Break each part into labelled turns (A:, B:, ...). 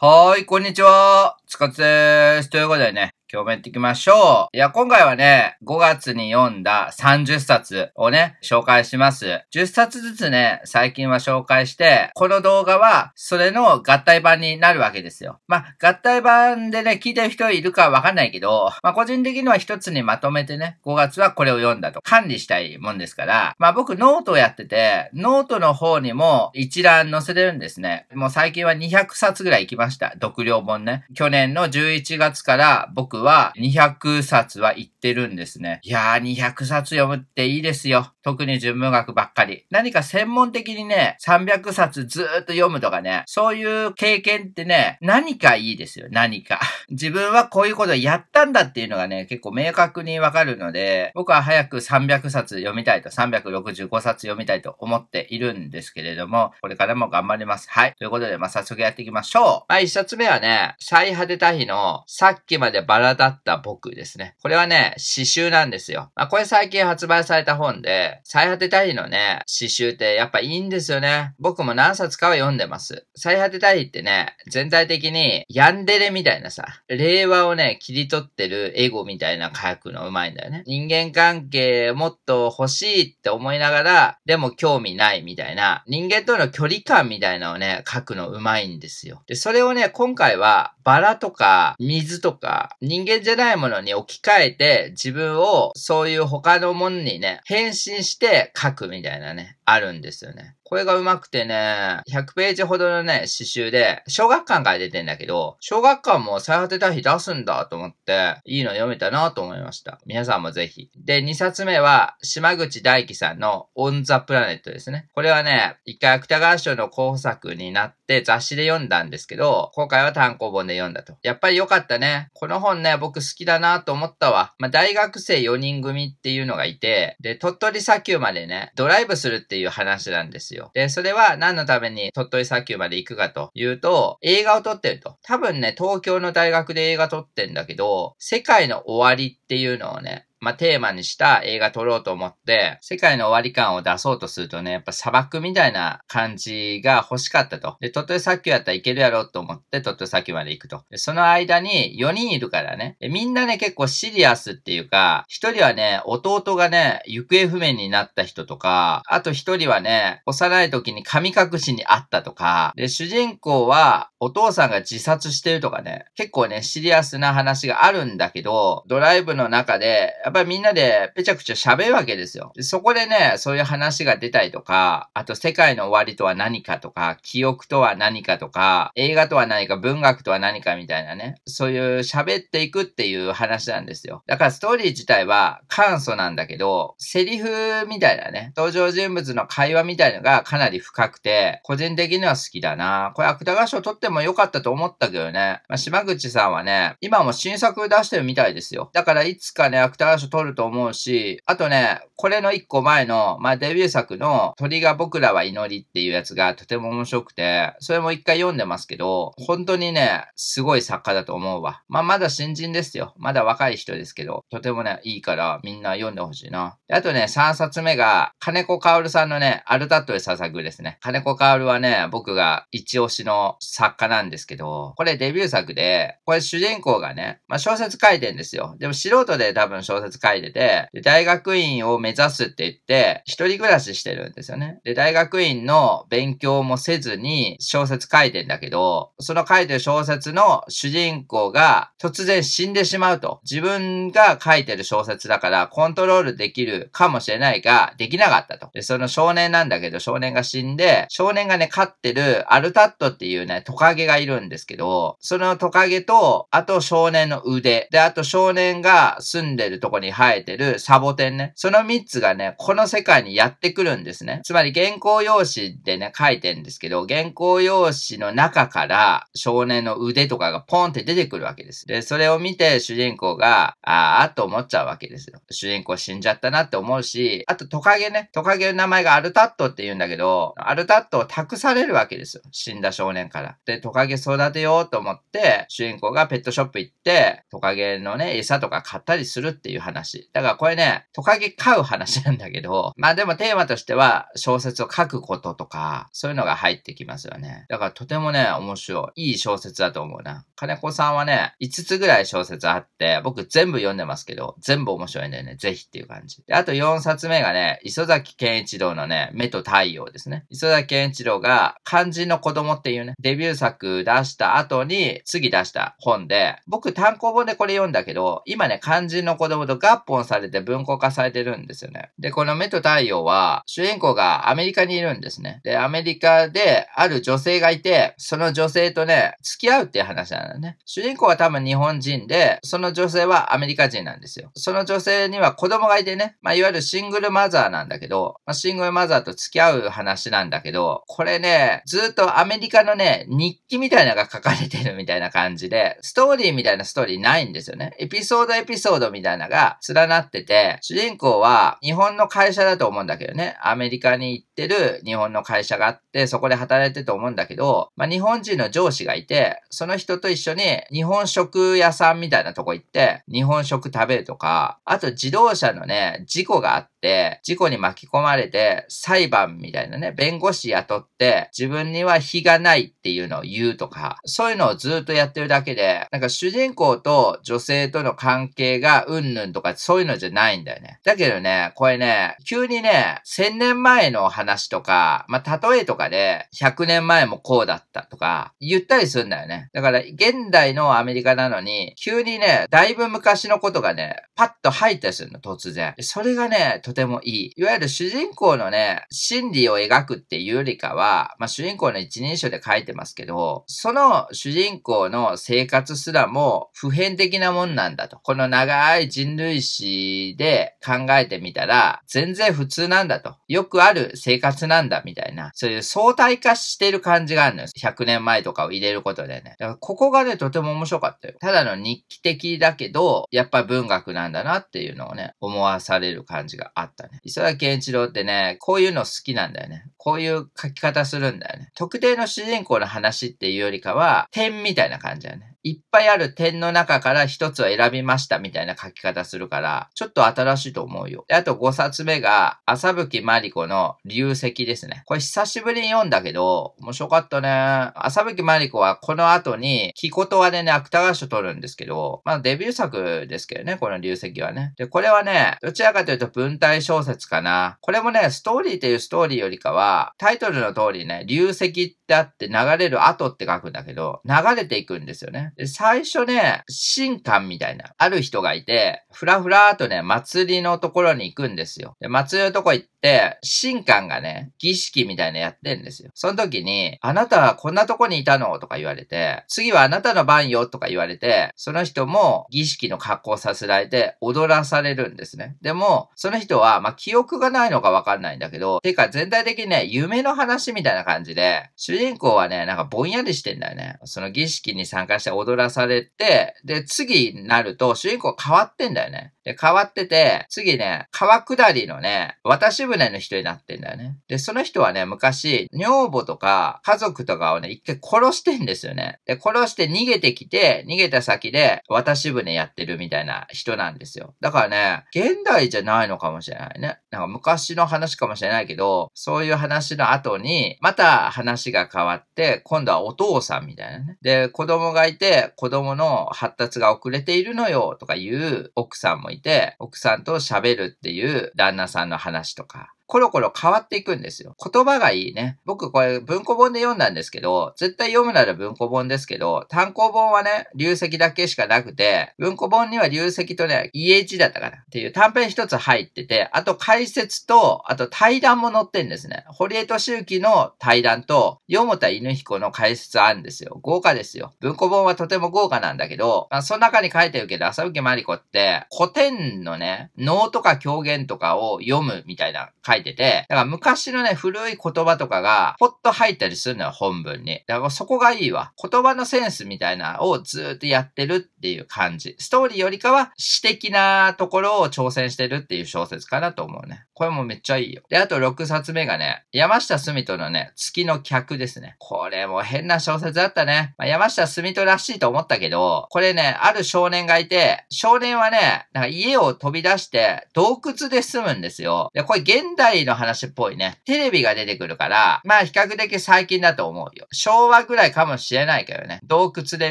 A: はーい、こんにちは。つかつです。ということでね、今日もやっていきましょう。いや、今回はね、5月に読んだ30冊をね、紹介します。10冊ずつね、最近は紹介して、この動画は、それの合体版になるわけですよ。まあ、合体版でね、聞いてる人いるかわかんないけど、まあ、個人的には一つにまとめてね、5月はこれを読んだと管理したいもんですから、まあ、僕ノートをやってて、ノートの方にも一覧載せれるんですね。もう最近は200冊ぐらい行きました。読量本ね。去年の11月から僕は200冊は言ってるんですね。いやー、200冊読むっていいですよ。特に純文学ばっかり。何か専門的にね、300冊ずーっと読むとかね、そういう経験ってね、何かいいですよ。何か。自分はこういうことをやったんだっていうのがね、結構明確にわかるので、僕は早く300冊読みたいと、365冊読みたいと思っているんですけれども、これからも頑張ります。はい。ということで、まあ、早速やっていきましょう。まあ、一冊目はね、最果てた日の、さっきまでバラだった僕ですね。これはね、詩集なんですよ。まあ、これ最近発売された本で、最果て大義のね、詩集ってやっぱいいんですよね。僕も何冊かは読んでます。最果て大義ってね、全体的にヤンデレみたいなさ、令和をね、切り取ってるエゴみたいな書くのうまいんだよね。人間関係もっと欲しいって思いながら、でも興味ないみたいな、人間との距離感みたいなのをね、書くのうまいんですよ。で、それをね、今回はバラとか水とか人間じゃないものに置き換えて自分をそういう他のものにね、変身にして書くみたいなね、あるんですよね。これがうまくてね、100ページほどのね、詩集で、小学館から出てんだけど、小学館も再発対比出すんだと思って、いいの読めたなと思いました。皆さんもぜひ。で、2冊目は、島口大樹さんのオンザプラネットですね。これはね、一回芥川賞の候補作になって雑誌で読んだんですけど、今回は単行本で読んだと。やっぱり良かったね。この本ね、僕好きだなと思ったわ。まあ、大学生4人組っていうのがいて、で、鳥取砂丘までね、ドライブするっていう話なんですよ。よ。で、それは何のために鳥取砂丘まで行くかというと、映画を撮ってると。多分ね、東京の大学で映画撮ってんだけど、世界の終わりっていうのをね、まあ、テーマにした映画撮ろうと思って、世界の終わり感を出そうとするとね、やっぱ砂漠みたいな感じが欲しかったと。で、鳥取砂丘やったらいけるやろうと思って、鳥取砂丘まで行くと。で、その間に4人いるからね。で、みんなね、結構シリアスっていうか、1人はね、弟がね、行方不明になった人とか、あと1人はね、幼い時に神隠しにあったとか、で、主人公はお父さんが自殺してるとかね、結構ね、シリアスな話があるんだけど、ドライブの中で、やっぱりみんなでめちゃくちゃ喋るわけですよ。そこでね、そういう話が出たりとか、あと世界の終わりとは何かとか、記憶とは何かとか、映画とは何か、文学とは何かみたいなね、そういう喋っていくっていう話なんですよ。だからストーリー自体は簡素なんだけど、セリフみたいなね、登場人物の会話みたいのがかなり深くて、個人的には好きだな。これ芥川賞取っても良かったと思ったけどね、まあ、島口さんはね、今も新作出してるみたいですよ。だからいつかね、芥川賞取ると思うし、あとね、これの一個前の、まあ、デビュー作の鳥が僕らは祈りっていうやつがとても面白くて、それも一回読んでますけど、本当にね、すごい作家だと思うわ。まあ、まだ新人ですよ。まだ若い人ですけど、とてもね、いいからみんな読んでほしいな。あとね、3冊目が、金子薫さんのね、アルタットで捧ぐですね。金子薫はね、僕が一押しの作家なんですけど、これデビュー作で、これ主人公がね、まあ、小説書いてんですよ。でも素人で多分小説冊書いてて、で、大学院を目指すって言って、一人暮らししてるんですよね。で、大学院の勉強もせずに小説書いてんだけど、その書いてる小説の主人公が突然死んでしまうと。自分が書いてる小説だからコントロールできるかもしれないが、できなかったと。で、その少年なんだけど、少年が死んで、少年がね、飼ってるアルタットっていうね、トカゲがいるんですけど、そのトカゲと、あと少年の腕、で、あと少年が住んでるとこに生えてるサボテンね。その3つがね、この世界にやってくるんですね。つまり原稿用紙でね、書いてるんですけど、原稿用紙の中から少年の腕とかがポンって出てくるわけです。で、それを見て主人公が、ああ、と思っちゃうわけですよ。主人公死んじゃったなって思うし、あとトカゲね。トカゲの名前がアルタットって言うんだけど、アルタットを託されるわけですよ。死んだ少年から。で、トカゲ育てようと思って、主人公がペットショップ行って、トカゲのね、餌とか買ったりするっていう話話。だからこれね、トカゲ飼う話なんだけど、まあでもテーマとしては小説を書くこととか、そういうのが入ってきますよね。だからとてもね、面白い。いい小説だと思うな。金子さんはね、5つぐらい小説あって、僕全部読んでますけど、全部面白いんだよね。ぜひっていう感じ。で、あと4冊目がね、磯崎健一郎のね、目と太陽ですね。磯崎健一郎が漢字の子供っていうね、デビュー作出した後に、次出した本で、僕単行本でこれ読んだけど、今ね、漢字の子供と合本されて文庫化されてるんですよね。で、この目と太陽は、主人公がアメリカにいるんですね。で、アメリカである女性がいて、その女性とね、付き合うっていう話なんだね。主人公は多分日本人で、その女性はアメリカ人なんですよ。その女性には子供がいてね、まあ、いわゆるシングルマザーなんだけど、まあ、シングルマザーと付き合う話なんだけど、これね、ずっとアメリカのね、日記みたいなのが書かれてるみたいな感じで、ストーリーみたいなストーリーないんですよね。エピソードエピソードみたいなのが連なってて、主人公は日本の会社だと思うんだけどね、アメリカに行ってる日本の会社があって、そこで働いてると思うんだけど、まあ、日本人の上司がいて、その人と一緒に日本食屋さんみたいなとこ行って、日本食食べるとか、あと自動車のね、事故があって、事故に巻き込まれて、裁判みたいなね、弁護士雇って、自分には非がないっていうのを言うとか、そういうのをずっとやってるだけで、なんか主人公と女性との関係がうんぬんとかそういうのじゃないんだよね。だけどね、これね、急にね、1000年前の話とか、まあ、例えとかで、100年前もこうだったとか、言ったりするんだよね。だから、現代のアメリカなのに、急にね、だいぶ昔のことがね、パッと入ったりするの、突然。それがね、とてもいい。いわゆる主人公のね、心理を描くっていうよりかは、まあ、主人公の一人称で書いてますけど、その主人公の生活すらも普遍的なもんなんだと。この長い人類史で考えてみたら、全然普通なんだと。よくある生活なんだみたいな。そういう相対化してる感じがあるのよ。100年前とかを入れることでね。だからここがね、とても面白かったよ。ただの日記的だけど、やっぱ文学なんだなっていうのをね、思わされる感じがあったね。磯田健一郎ってね、こういうの好きなんだよね。こういう書き方するんだよね。特定の主人公の話っていうよりかは、点みたいな感じだよね。いっぱいある点の中から一つを選びましたみたいな書き方するから、ちょっと新しいと思うよ。で、あと5冊目が、朝吹真理子の流石ですね。これ久しぶりに読んだけど、面白かったね。朝吹真理子はこの後に、木と葉でね、芥川賞取るんですけど、まあデビュー作ですけどね、この流石はね。で、これはね、どちらかというと文体小説かな。これもね、ストーリーというストーリーよりかは、タイトルの通りね、流石ってあって流れる後って書くんだけど、流れていくんですよね。最初ね、神官みたいな、ある人がいて、ふらふらーとね、祭りのところに行くんですよ。で、祭りのとこ行って、で、、神官がね、儀式みたいなやってんですよ。その時に、あなたはこんなとこにいたのとか言われて、次はあなたの番よとか言われて、その人も儀式の格好させられて踊らされるんですね。でも、その人は、まあ、記憶がないのかわかんないんだけど、てか全体的にね、夢の話みたいな感じで、主人公はね、なんかぼんやりしてんだよね。その儀式に参加して踊らされて、で、次になると主人公変わってんだよね。で、変わってて、次ね、川下りのね、渡し船の人になってんだよね。で、その人はね、昔、女房とか家族とかをね、一回殺してんですよね。で、殺して逃げてきて、逃げた先で渡し船やってるみたいな人なんですよ。だからね、現代じゃないのかもしれないね。なんか昔の話かもしれないけど、そういう話の後に、また話が変わって、今度はお父さんみたいなね。で、子供がいて、子供の発達が遅れているのよ、とかいう奥さんもいて、て、奥さんと喋るっていう旦那さんの話とか、コロコロ変わっていくんですよ。言葉がいいね。僕これ文庫本で読んだんですけど、絶対読むなら文庫本ですけど、単行本はね、流石だけしかなくて、文庫本には流石とね、家字だったかなっていう短編一つ入ってて、あと解説と、あと対談も載ってんですね。堀江敏之の対談と、読むた犬彦の解説あるんですよ。豪華ですよ。文庫本はとても豪華なんだけど、まあ、その中に書いてるけど、浅受真理子って、古典のね、能とか狂言とかを読むみたいな書いいてて、だから昔のね、古い言葉とかが、ポッと入ったりするのよ、本文に。だからそこがいいわ。言葉のセンスみたいなをずっとやってるっていう感じ。ストーリーよりかは、詩的なところを挑戦してるっていう小説かなと思うね。これもめっちゃいいよ。で、あと6冊目がね、山下す人のね、月の客ですね。これも変な小説だったね。まあ、山下す人らしいと思ったけど、これね、ある少年がいて、少年はね、なんか家を飛び出して洞窟で住むんですよ。で、これ現代代の話っぽいね。テレビが出てくるから、まあ比較的最近だと思うよ。昭和ぐらいかもしれないけどね。洞窟で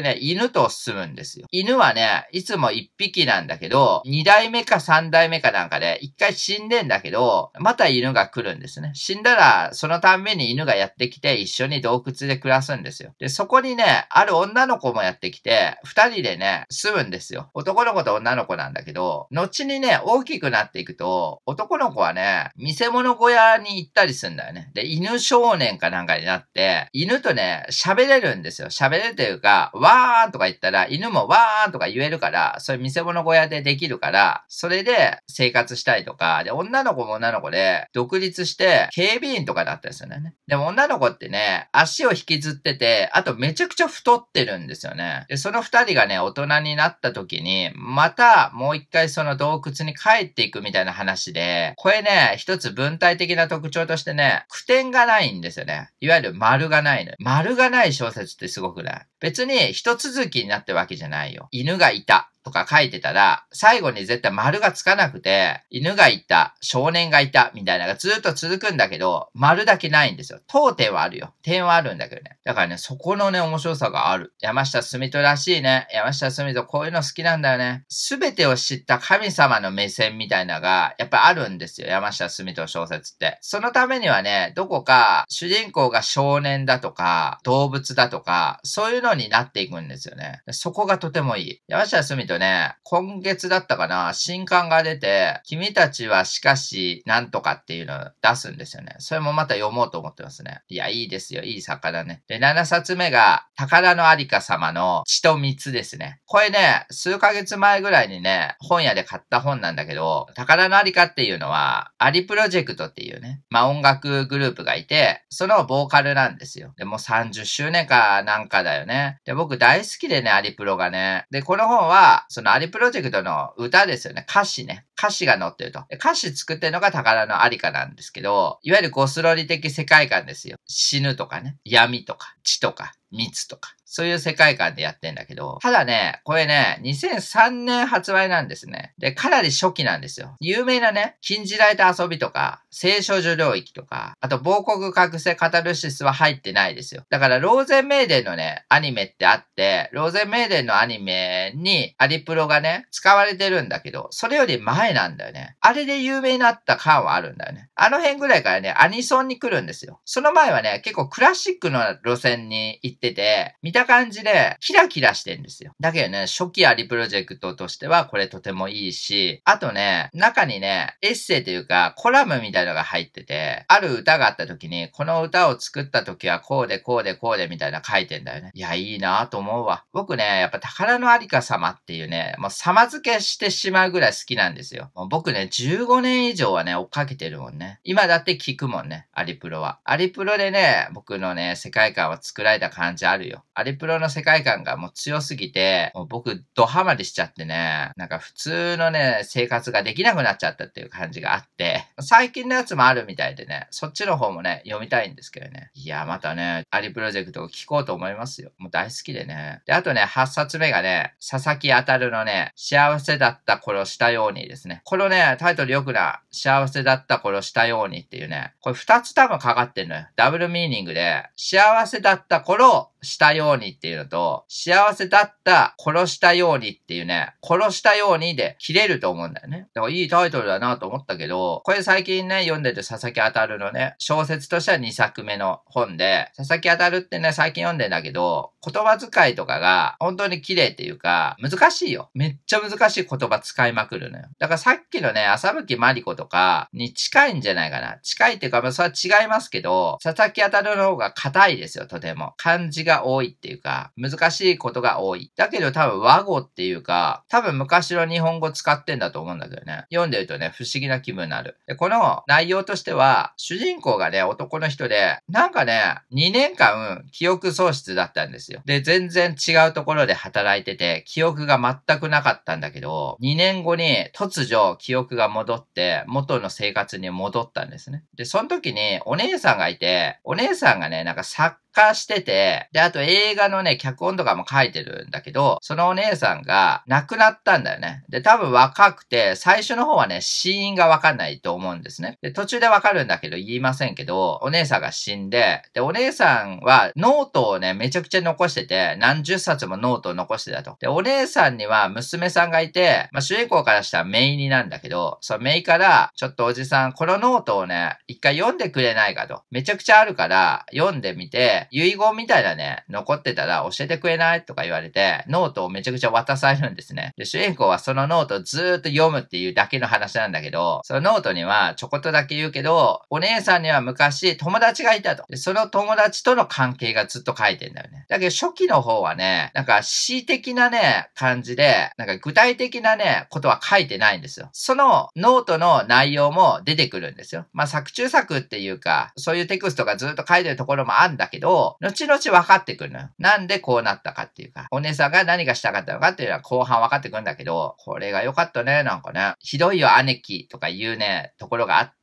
A: ね、犬と住むんですよ。犬はね、いつも1匹なんだけど、2代目か3代目かなんかで、1回死んでんだけど、また犬が来るんですね。死んだら、そのたんびに犬がやってきて、一緒に洞窟で暮らすんですよ。で、そこにね、ある女の子もやってきて、2人でね、住むんですよ。男の子と女の子なんだけど、後にね、大きくなっていくと、男の子はね、物小屋に行ったりするんだよね。で、犬少年かなんかになって、犬とね、喋れるんですよ。喋れるというか、わーんとか言ったら、犬もわーんとか言えるから、それ見せ物小屋でできるから、それで生活したいとか、で、女の子も女の子で、独立して、警備員とかだったりするんだよね。でも女の子ってね、足を引きずってて、あとめちゃくちゃ太ってるんですよね。で、その二人がね、大人になった時に、またもう一回その洞窟に帰っていくみたいな話で、これね、一つ文体的な特徴としてね、句点がないんですよね。いわゆる丸がないの。丸がない小説ってすごくない。別に一続きになってるわけじゃないよ。犬がいた。とか書いてたら、最後に絶対丸がつかなくて、犬がいた、少年がいた、みたいなのがずっと続くんだけど、丸だけないんですよ。当点はあるよ。点はあるんだけどね。だからね、そこのね、面白さがある。山下澄とらしいね。山下澄とこういうの好きなんだよね。すべてを知った神様の目線みたいなのが、やっぱあるんですよ。山下澄と小説って。そのためにはね、どこか主人公が少年だとか、動物だとか、そういうのになっていくんですよね。そこがとてもいい。山下澄人ね。今月だったかな、新刊が出て、君たちはしかし、なんとかっていうのを出すんですよね。それもまた読もうと思ってますね。いや、いいですよ。いい作家だね。で、7冊目が、宝のありか様の血と蜜ですね。これね、数ヶ月前ぐらいにね、本屋で買った本なんだけど、宝のありかっていうのは、アリプロジェクトっていうね、まあ、音楽グループがいて、そのボーカルなんですよ。で、もう30周年かなんかだよね。で、僕大好きでね、アリプロがね。で、この本は、そのアリプロジェクトの歌ですよね。歌詞ね。歌詞が載ってると。歌詞作ってるのが宝のありかなんですけど、いわゆるゴスロリ的世界観ですよ。死ぬとかね、闇とか、地とか密とか、そういう世界観でやってんだけど、ただね、これね、2003年発売なんですね。で、かなり初期なんですよ。有名なね、禁じられた遊びとか、聖書女領域とか、あと、亡国覚醒カタルシスは入ってないですよ。だから、ローゼンメーデンのね、アニメってあって、ローゼンメーデンのアニメにアリプロがね、使われてるんだけど、それより前なんだよね。あれで有名になった感はあるんだよね。あの辺ぐらいからね、アニソンに来るんですよ。その前はね、結構クラシックの路線店に行ってて、見た感じでキラキラしてんですよ。だけどね、初期アリプロジェクトとしてはこれとてもいいし、あとね、中にね、エッセイというかコラムみたいのが入ってて、ある歌があった時に、この歌を作った時はこうでこうでこうでみたいな書いてんだよね。いや、いいなと思うわ。僕ね、やっぱ宝のありか様っていうね、もう様付けしてしまうぐらい好きなんですよ。もう僕ね、15年以上はね、追っかけてるもんね。今だって聞くもんね、アリプロは。アリプロでね、僕のね、世界観を作られた感じあるよ。アリプロの世界観がもう強すぎて、もう僕ドハマりしちゃってね、なんか普通のね、生活ができなくなっちゃったっていう感じがあって、最近のやつもあるみたいでね、そっちの方もね、読みたいんですけどね。いや、またね、アリプロジェクトを聞こうと思いますよ。もう大好きでね。で、あとね、8冊目がね、佐々木あたるのね、幸せだった頃したようにですね。このね、タイトルよくな、幸せだった頃したようにっていうね、これ2つ多分かかってんのよ。ダブルミーニングで、幸せだ経った頃、したようにっていうのと、幸せだった殺したようにっていうね、殺したようにで切れると思うんだよね。だからいいタイトルだなと思ったけど、これ最近ね、読んでて佐々木あたるのね、小説としては2作目の本で、佐々木あたるってね、最近読んでんだけど、言葉遣いとかが本当に綺麗っていうか、難しいよ。めっちゃ難しい言葉使いまくるのよ。だからさっきのね、浅吹まり子とかに近いんじゃないかな。近いっていうか、まあそれは違いますけど、佐々木あたるの方が硬いですよ、とても。漢字が多いっていうか、難しいことが多い。だけど多分和語っていうか、多分昔の日本語使ってんだと思うんだけどね。読んでるとね、不思議な気分になる。で、この内容としては、主人公がね、男の人で、なんかね、2年間、記憶喪失だったんですよ。で、全然違うところで働いてて、記憶が全くなかったんだけど、2年後に突如記憶が戻って、元の生活に戻ったんですね。で、その時にお姉さんがいて、お姉さんがね、なんか化してて、で、あと映画のね、脚本とかも書いてるんだけど、そのお姉さんが亡くなったんだよね。で、多分若くて、最初の方はね、死因がわかんないと思うんですね。で、途中でわかるんだけど、言いませんけど、お姉さんが死んで、で、お姉さんはノートをね、めちゃくちゃ残してて、何十冊もノートを残してたと。で、お姉さんには娘さんがいて、まあ、主人公からしたらメイになんだけど、そのメイから、ちょっとおじさん、このノートをね、一回読んでくれないかと。めちゃくちゃあるから、読んでみて、遺言みたいなね、残ってたら教えてくれないとか言われて、ノートをめちゃくちゃ渡されるんですね。で、主人公はそのノートをずーっと読むっていうだけの話なんだけど、そのノートにはちょこっとだけ言うけど、お姉さんには昔友達がいたと。で、その友達との関係がずっと書いてんだよね。だけど初期の方はね、なんか恣意的なね、感じで、なんか具体的なね、ことは書いてないんですよ。そのノートの内容も出てくるんですよ。まあ作中作っていうか、そういうテクストがずっと書いてるところもあるんだけど、ど、後々分かってくるのよ。なんでこうなったかっていうか、お姉さんが何がしたかったのかっていうのは後半分かってくるんだけど、これが良かったね、なんかね。ひどいよ、姉貴とか言うね、ところがあって、、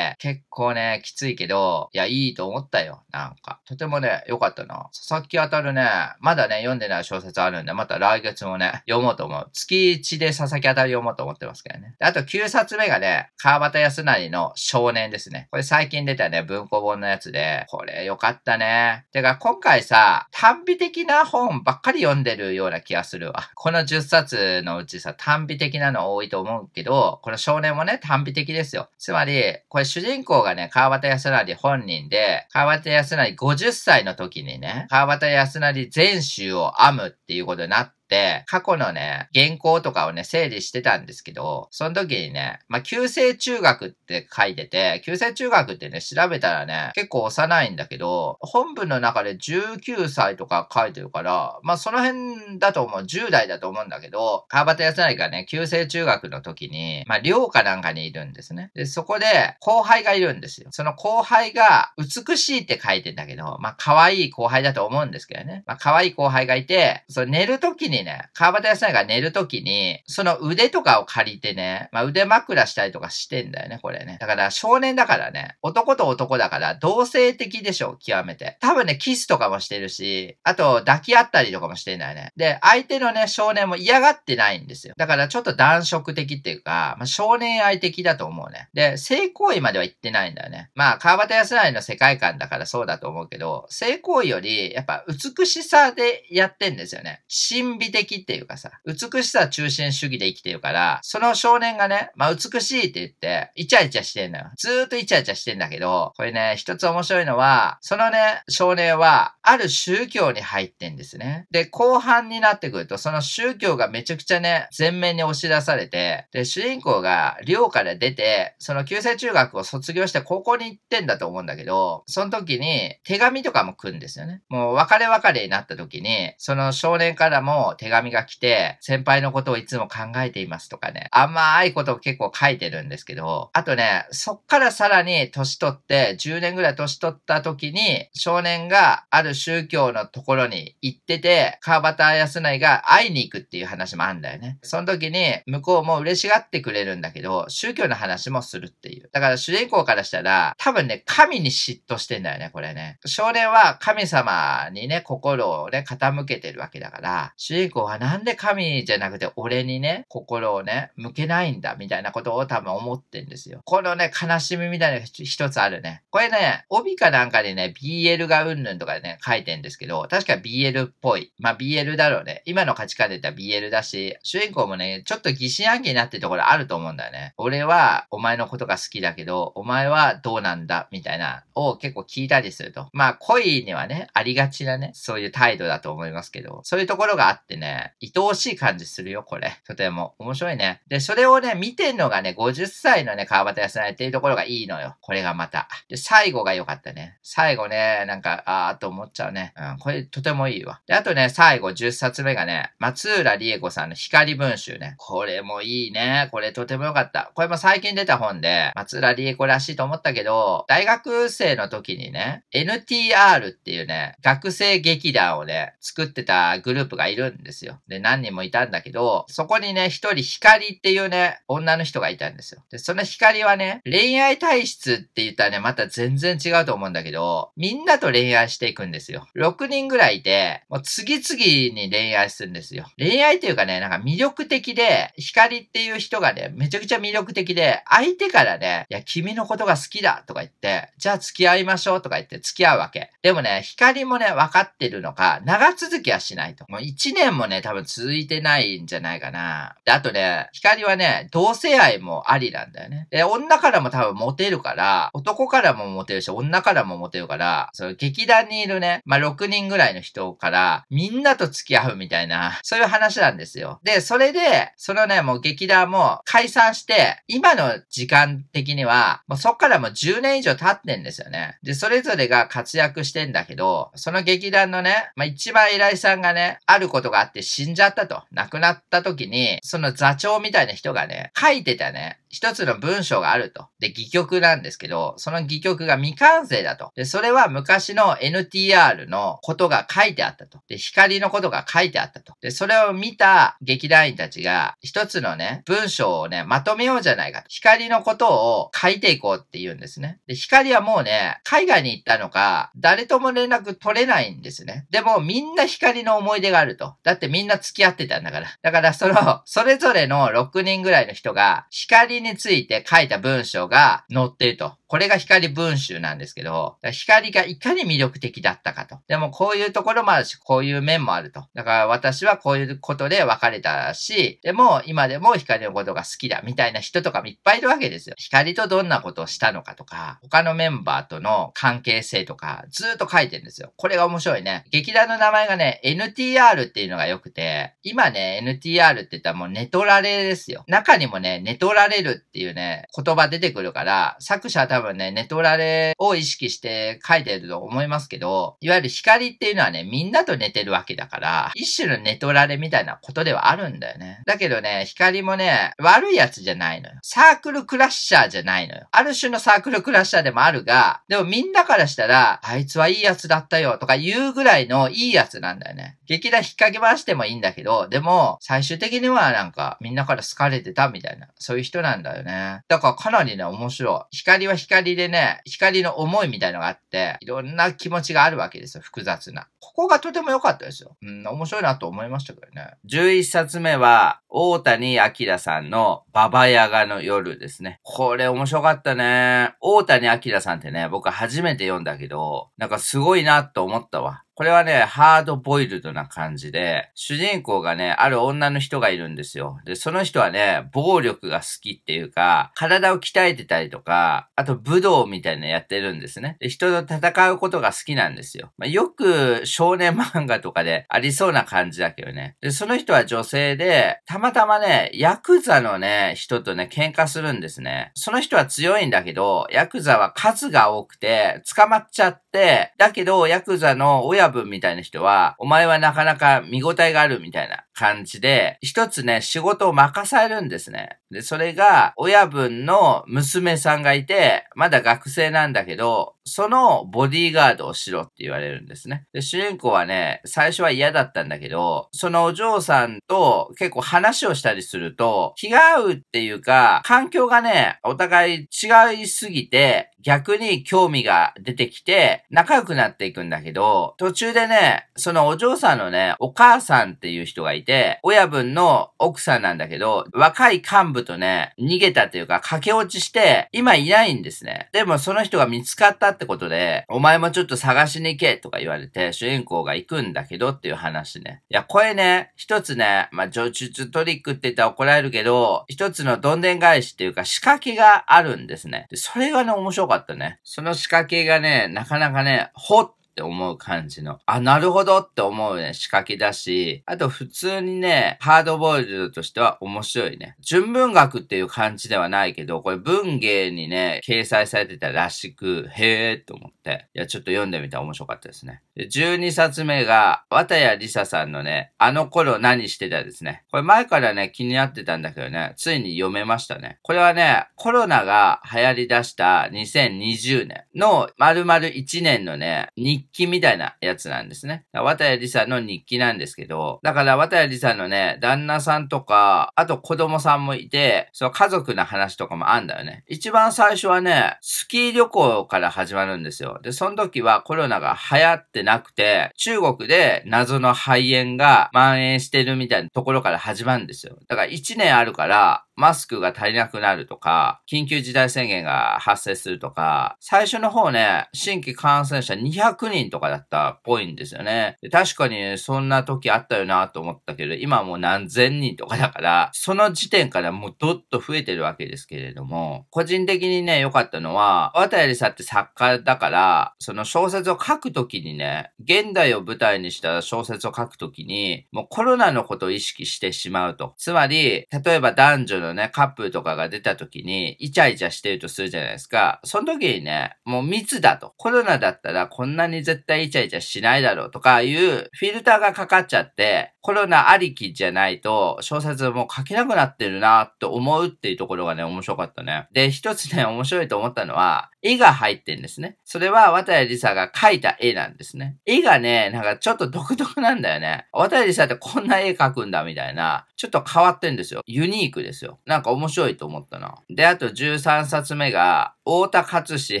A: 結構ね、きついけど、いや、いいと思ったよ。なんか。とてもね、良かったな。佐々木当たるね、まだね、読んでない小説あるんで、また来月もね、読もうと思う。月1で佐々木当たり読もうと思ってますけどね。あと9冊目がね、川端康成の少年ですね。これ最近出たね、文庫本のやつで、これ良かったね。てか、今回さ、短美的な本ばっかり読んでるような気がするわ。この10冊のうちさ、短美的なの多いと思うけど、この少年もね、短美的ですよ。つまり、これ主人公がね、川端康成本人で、川端康成50歳の時にね、川端康成全集を編むっていうことになって、過去のね、原稿とかをね、整理してたんですけど、その時にね、まあ、旧制中学って書いてて、旧制中学ってね、調べたらね、結構幼いんだけど、本文の中で19歳とか書いてるから、まあ、その辺だと思う、10代だと思うんだけど、川端康成がね、旧制中学の時に、まあ、寮かなんかにいるんですね。で、そこで、後輩がいるんですよ。その後輩が、美しいって書いてんだけど、まあ、可愛い後輩だと思うんですけどね。まあ、可愛い後輩がいて、その寝る時ににね、川端康成が寝るときに、その腕とかを借りてね、まあ、腕枕したりとかしてんだよね、これね。だから少年だからね、男と男だから同性的でしょ、極めて。多分ね、キスとかもしてるし、あと抱き合ったりとかもしてんだよね。で、相手のね、少年も嫌がってないんですよ。だからちょっと男色的っていうか、まあ、少年愛的だと思うね。で、性行為までは行ってないんだよね。まあ、川端康成の世界観だからそうだと思うけど、性行為より、やっぱ美しさでやってんですよね。神秘的っていうかさ、美しさ中心主義で生きてるから、その少年がね、まあ美しいって言って、イチャイチャしてんのよ。ずーっとイチャイチャしてんだけど、これね、一つ面白いのは、そのね、少年は、ある宗教に入ってんですね。で、後半になってくると、その宗教がめちゃくちゃね、前面に押し出されて、で、主人公が寮から出て、その旧制中学を卒業して高校に行ってんだと思うんだけど、その時に手紙とかも来るんですよね。もう別れ別れになった時に、その少年からも手紙が来て、先輩のことをいつも考えていますとかね、甘いことを結構書いてるんですけど、あとね、そっからさらに年取って、10年ぐらい年取った時に、少年がある宗教のところに行ってて、川端康成が会いに行くっていう話もあんだよね。その時に、向こうも嬉しがってくれるんだけど、宗教の話もするっていう。だから主人公からしたら、多分ね、神に嫉妬してんだよね、これね。少年は神様にね、心をね、傾けてるわけだから、主人主はなんで神じゃなくて俺にね、心をね、向けないんだ、みたいなことを多分思ってんですよ。このね、悲しみみたいな一つあるね。これね、帯かなんかにね、BL がうんぬんとかね、書いてんですけど、確か BL っぽい。まあ BL だろうね。今の価値観で言ったら BL だし、主人公もね、ちょっと疑心暗鬼になってるところあると思うんだよね。俺はお前のことが好きだけど、お前はどうなんだ、みたいな、を結構聞いたりすると。まあ恋にはね、ありがちなね、そういう態度だと思いますけど、そういうところがあって、ってね、愛おしい感じするよ、これ。とても。面白いね。で、それをね、見てんのがね、50歳のね、川端康成っていうところがいいのよ。これがまた。で、最後が良かったね。最後ね、なんか、あーと思っちゃうね。うん、これとてもいいわ。で、あとね、最後10冊目がね、松浦理恵子さんの光文集ね。これもいいね。これとても良かった。これも最近出た本で、松浦理恵子らしいと思ったけど、大学生の時にね、NTR っていうね、学生劇団をね、作ってたグループがいるんだんですよ。で、何人もいたんだけど、そこにね、一人光っていうね、女の人がいたんですよ。で、その光はね、恋愛体質って言ったらね、また全然違うと思うんだけど、みんなと恋愛していくんですよ。6人ぐらいいて、もう次々に恋愛するんですよ。恋愛っていうかね、なんか魅力的で、光っていう人がね、めちゃくちゃ魅力的で、相手からね、いや、君のことが好きだとか言って、じゃあ付き合いましょうとか言って付き合うわけ。でもね、光もね、分かってるのか、長続きはしないと。もう1年年もね、多分続いてないんじゃないかな。で、あとね、光はね、同性愛もありなんだよね。で、女からも多分モテるから、男からもモテるし、女からもモテるから、その劇団にいるね、まあ、6人ぐらいの人から、みんなと付き合うみたいな、そういう話なんですよ。で、それで、そのね、もう劇団も解散して、今の時間的には、もうそっからもう10年以上経ってんですよね。で、それぞれが活躍してんだけど、その劇団のね、まあ、一番依頼さんがね、あることががあって死んじゃったと、亡くなった時に、その座長みたいな人がね、書いてたね、一つの文章があると。で、戯曲なんですけど、その戯曲が未完成だと。で、それは昔の NTR のことが書いてあったと。で、光のことが書いてあったと。で、それを見た劇団員たちが、一つのね、文章をね、まとめようじゃないかと。光のことを書いていこうって言うんですね。で、光はもうね、海外に行ったのか、誰とも連絡取れないんですね。でも、みんな光の思い出があると。だってみんな付き合ってたんだから。だから、その、それぞれの6人ぐらいの人が、光について書いた文章が載っていると。これが光文集なんですけど、光がいかに魅力的だったかと。でもこういうところもあるし、こういう面もあると。だから私はこういうことで別れたし、でも今でも光のことが好きだみたいな人とかもいっぱいいるわけですよ。光とどんなことをしたのかとか、他のメンバーとの関係性とか、ずっと書いてるんですよ。これが面白いね。劇団の名前がね、NTR っていうのが良くて、今ね、NTR って言ったらもう寝取られですよ。中にもね、寝取られるっていうね、言葉出てくるから、作者は多分ね、ネトラレを意識して書いてると思いますけど、いわゆる光っていうのはね、みんなと寝てるわけだから、一種のネトラレみたいなことではあるんだよね。だけどね、光もね、悪いやつじゃないのよ。サークルクラッシャーじゃないのよ。ある種のサークルクラッシャーでもあるが、でもみんなからしたら、あいつはいいやつだったよとか言うぐらいのいいやつなんだよね。劇団引っ掛け回してもいいんだけど、でも、最終的にはなんか、みんなから好かれてたみたいな、そういう人なんだよね。だからかなりね、面白い。光は光光でね、光の思いみたいのがあって、いろんな気持ちがあるわけですよ、複雑な。ここがとても良かったですよ。うん、面白いなと思いましたけどね。11冊目は、大谷明さんのババヤガの夜ですね。これ面白かったね。大谷明さんってね、僕初めて読んだけど、なんかすごいなと思ったわ。これはね、ハードボイルドな感じで、主人公がね、ある女の人がいるんですよ。で、その人はね、暴力が好きっていうか、体を鍛えてたりとか、あと武道みたいなのやってるんですね。で、人と戦うことが好きなんですよ。まあ、よく少年漫画とかで ありそうな感じだけどね。で、その人は女性で、たまたまね、ヤクザのね、人とね、喧嘩するんですね。その人は強いんだけど、ヤクザは数が多くて、捕まっちゃって、だけど、ヤクザの親分みたいな人は、お前はなかなか見応えがあるみたいな感じで、一つね、仕事を任されるんですね。で、それが、親分の娘さんがいて、まだ学生なんだけど、そのボディーガードをしろって言われるんですね。で、主人公はね、最初は嫌だったんだけど、そのお嬢さんと結構話をしたりすると、気が合うっていうか、環境がね、お互い違いすぎて、逆に興味が出てきて、仲良くなっていくんだけど、途中でね、そのお嬢さんのね、お母さんっていう人がいて、て、親分の奥さんなんだけど、若い幹部とね、逃げたというか駆け落ちして、今いないんですね。でもその人が見つかったってことで、お前もちょっと探しに行けとか言われて、主人公が行くんだけどっていう話ね。いや、これね、一つね、まあ、上術トリックって言ったら怒られるけど、一つのどんでん返しっていうか仕掛けがあるんですね。で、それがね、面白かったね。その仕掛けがね、なかなかね、ほっって思う感じの、あ、なるほどって思うね、仕掛けだし、あと普通にね、ハードボイルドとしては面白いね。純文学っていう感じではないけど、これ文芸にね、掲載されてたらしく、へえと思って、いや、ちょっと読んでみたら面白かったですね。で12冊目が、綿谷りささんのね、あの頃何してたですね。これ前からね、気になってたんだけどね、ついに読めましたね。これはね、コロナが流行り出した2020年の丸々1年のね、日記みたいなやつなんですね。渡谷理沙の日記なんですけど、だから渡谷理沙のね、旦那さんとか、あと子供さんもいて、その家族の話とかもあんだよね。一番最初はね、スキー旅行から始まるんですよ。で、その時はコロナが流行ってなくて、中国で謎の肺炎が蔓延してるみたいなところから始まるんですよ。だから1年あるから、マスクが足りなくなるとか、緊急事態宣言が発生するとか、最初の方ね、新規感染者200人とかだったっぽいんですよね。確かにそんな時あったよなと思ったけど、今もう何千人とかだから、その時点からもうどっと増えてるわけですけれども、個人的にね、良かったのは、渡りさんって作家だから、その小説を書く時にね、現代を舞台にした小説を書く時に、もうコロナのことを意識してしまうと。つまり、例えば男女ののね、カップとかが出た時に、イチャイチャしてるとするじゃないですか。その時にね、もう密だと。コロナだったらこんなに絶対イチャイチャしないだろうとかいうフィルターがかかっちゃって、コロナありきじゃないと、小説も書けなくなってるなって思うっていうところがね、面白かったね。で、一つね、面白いと思ったのは、絵が入ってんですね。それは渡谷理沙が描いた絵なんですね。絵がね、なんかちょっと独特なんだよね。渡谷理沙ってこんな絵描くんだみたいな、ちょっと変わってんですよ。ユニークですよ。なんか面白いと思ったな。で、あと13冊目が、太田勝志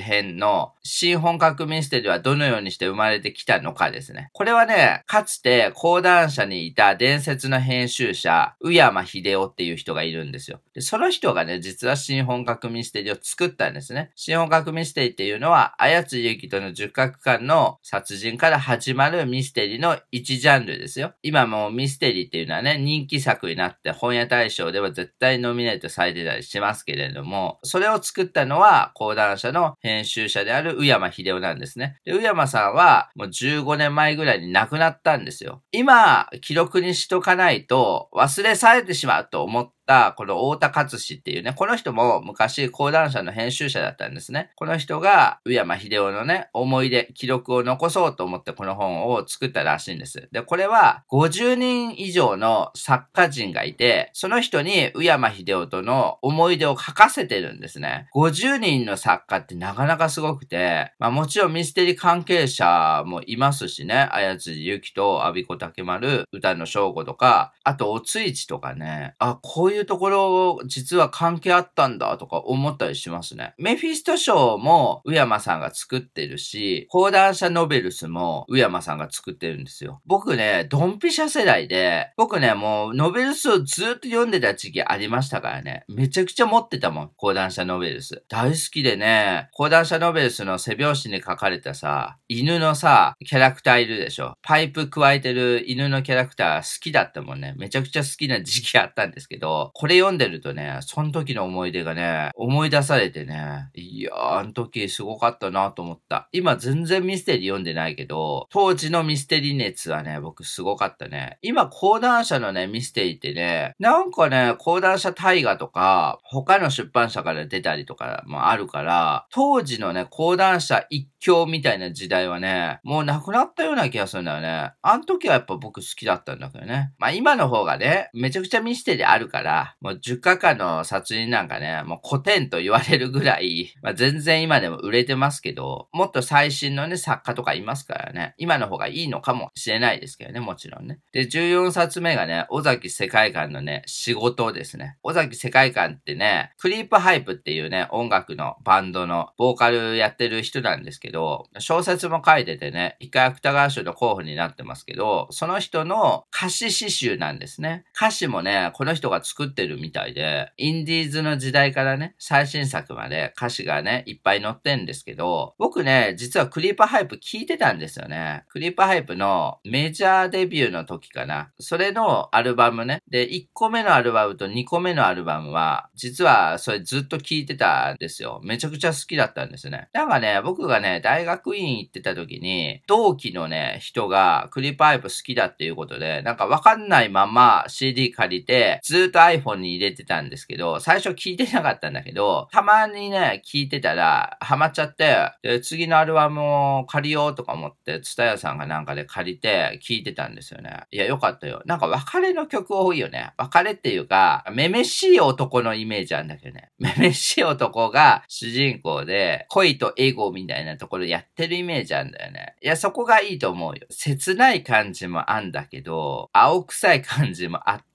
A: 編の新本格ミステリーはどのようにして生まれてきたのかですね。これはね、かつて講談社にいた伝説の編集者、宇山秀夫っていう人がいるんですよ。でその人がね、実は新本格ミステリーを作ったんですね。新本格ミステリーっていうのは、綾津ゆきとの十角館の殺人から始まるミステリーの一ジャンルですよ。今もうミステリーっていうのはね、人気作になって本屋大賞では絶対ノミネートされてたりしますけれども、それを作ったのは講談社の編集者である宇山秀夫なんですね。で、宇山さんはもう15年前ぐらいに亡くなったんですよ。今、記録にしとかないと忘れされてしまうと思った、この太田勝志っていうね、この人も昔講談社の編集者だったんですね。この人が、宇山秀夫のね、思い出、記録を残そうと思ってこの本を作ったらしいんです。で、これは50人以上の作家人がいて、その人に宇山秀夫との思い出を書かせてるんですね。50人の作家ってなかなかすごくて、まあもちろんミステリー関係者もいますしね、綾辻ゆきと阿ビ子竹丸、歌の翔吾とか、あとおついちとかね、あ、こういいうところ実は関係あったんだとか思ったりしますね。メフィスト賞も宇山さんが作ってるし、講談社ノベルスも宇山さんが作ってるんですよ。僕ね、ドンピシャ世代で、僕ね、もうノベルスをずっと読んでた時期ありましたからね。めちゃくちゃ持ってたもん、講談社ノベルス。大好きでね、講談社ノベルスの背表紙に書かれたさ、犬のさ、キャラクターいるでしょ。パイプ加えてる犬のキャラクター好きだったもんね。めちゃくちゃ好きな時期あったんですけど、これ読んでるとね、その時の思い出がね、思い出されてね、いやー、あの時すごかったなと思った。今全然ミステリー読んでないけど、当時のミステリー熱はね、僕すごかったね。今、講談社のね、ミステリーってね、なんかね、講談社大河とか、他の出版社から出たりとかもあるから、当時のね、講談社一強みたいな時代はね、もうなくなったような気がするんだよね。あの時はやっぱ僕好きだったんだけどね。まあ今の方がね、めちゃくちゃミステリーあるから、もう10カカの殺人なんかね、もう古典と言われるぐらい、まあ、全然今でも売れてますけど、もっと最新のね、作家とかいますからね、今の方がいいのかもしれないですけどね、もちろんね。で、14冊目がね、尾崎世界観のね、仕事ですね。尾崎世界観ってね、クリープハイプっていうね、音楽のバンドのボーカルやってる人なんですけど、小説も書いててね、一回芥川賞の候補になってますけど、その人の歌詞詩集なんですね。歌詞もね、この人が作作ってるみたいで、インディーズの時代からね、最新作まで歌詞がね、いっぱい載ってんですけど、僕ね、実はクリーパーハイプ聞いてたんですよね。クリーパーハイプのメジャーデビューの時かな。それのアルバムね。で、1個目のアルバムと2個目のアルバムは、実はそれずっと聞いてたんですよ。めちゃくちゃ好きだったんですね。なんかね、僕がね、大学院行ってた時に、同期のね、人がクリーパーハイプ好きだっていうことで、なんかわかんないまま CD 借りて、ずっと iPhone に入れてたんですけど、最初聞いてなかったんだけど、たまにね、聞いてたら、ハマっちゃって、で、次のアルバムを借りようとか思って、ツタヤさんがなんかで借りて、聞いてたんですよね。いや、よかったよ。なんか別れの曲多いよね。別れっていうか、めめしい男のイメージあんだけどね。めめしい男が主人公で、恋とエゴみたいなところやってるイメージあんだよね。いや、そこがいいと思うよ。切ない感じもあんだけど、青臭い感じもあって、、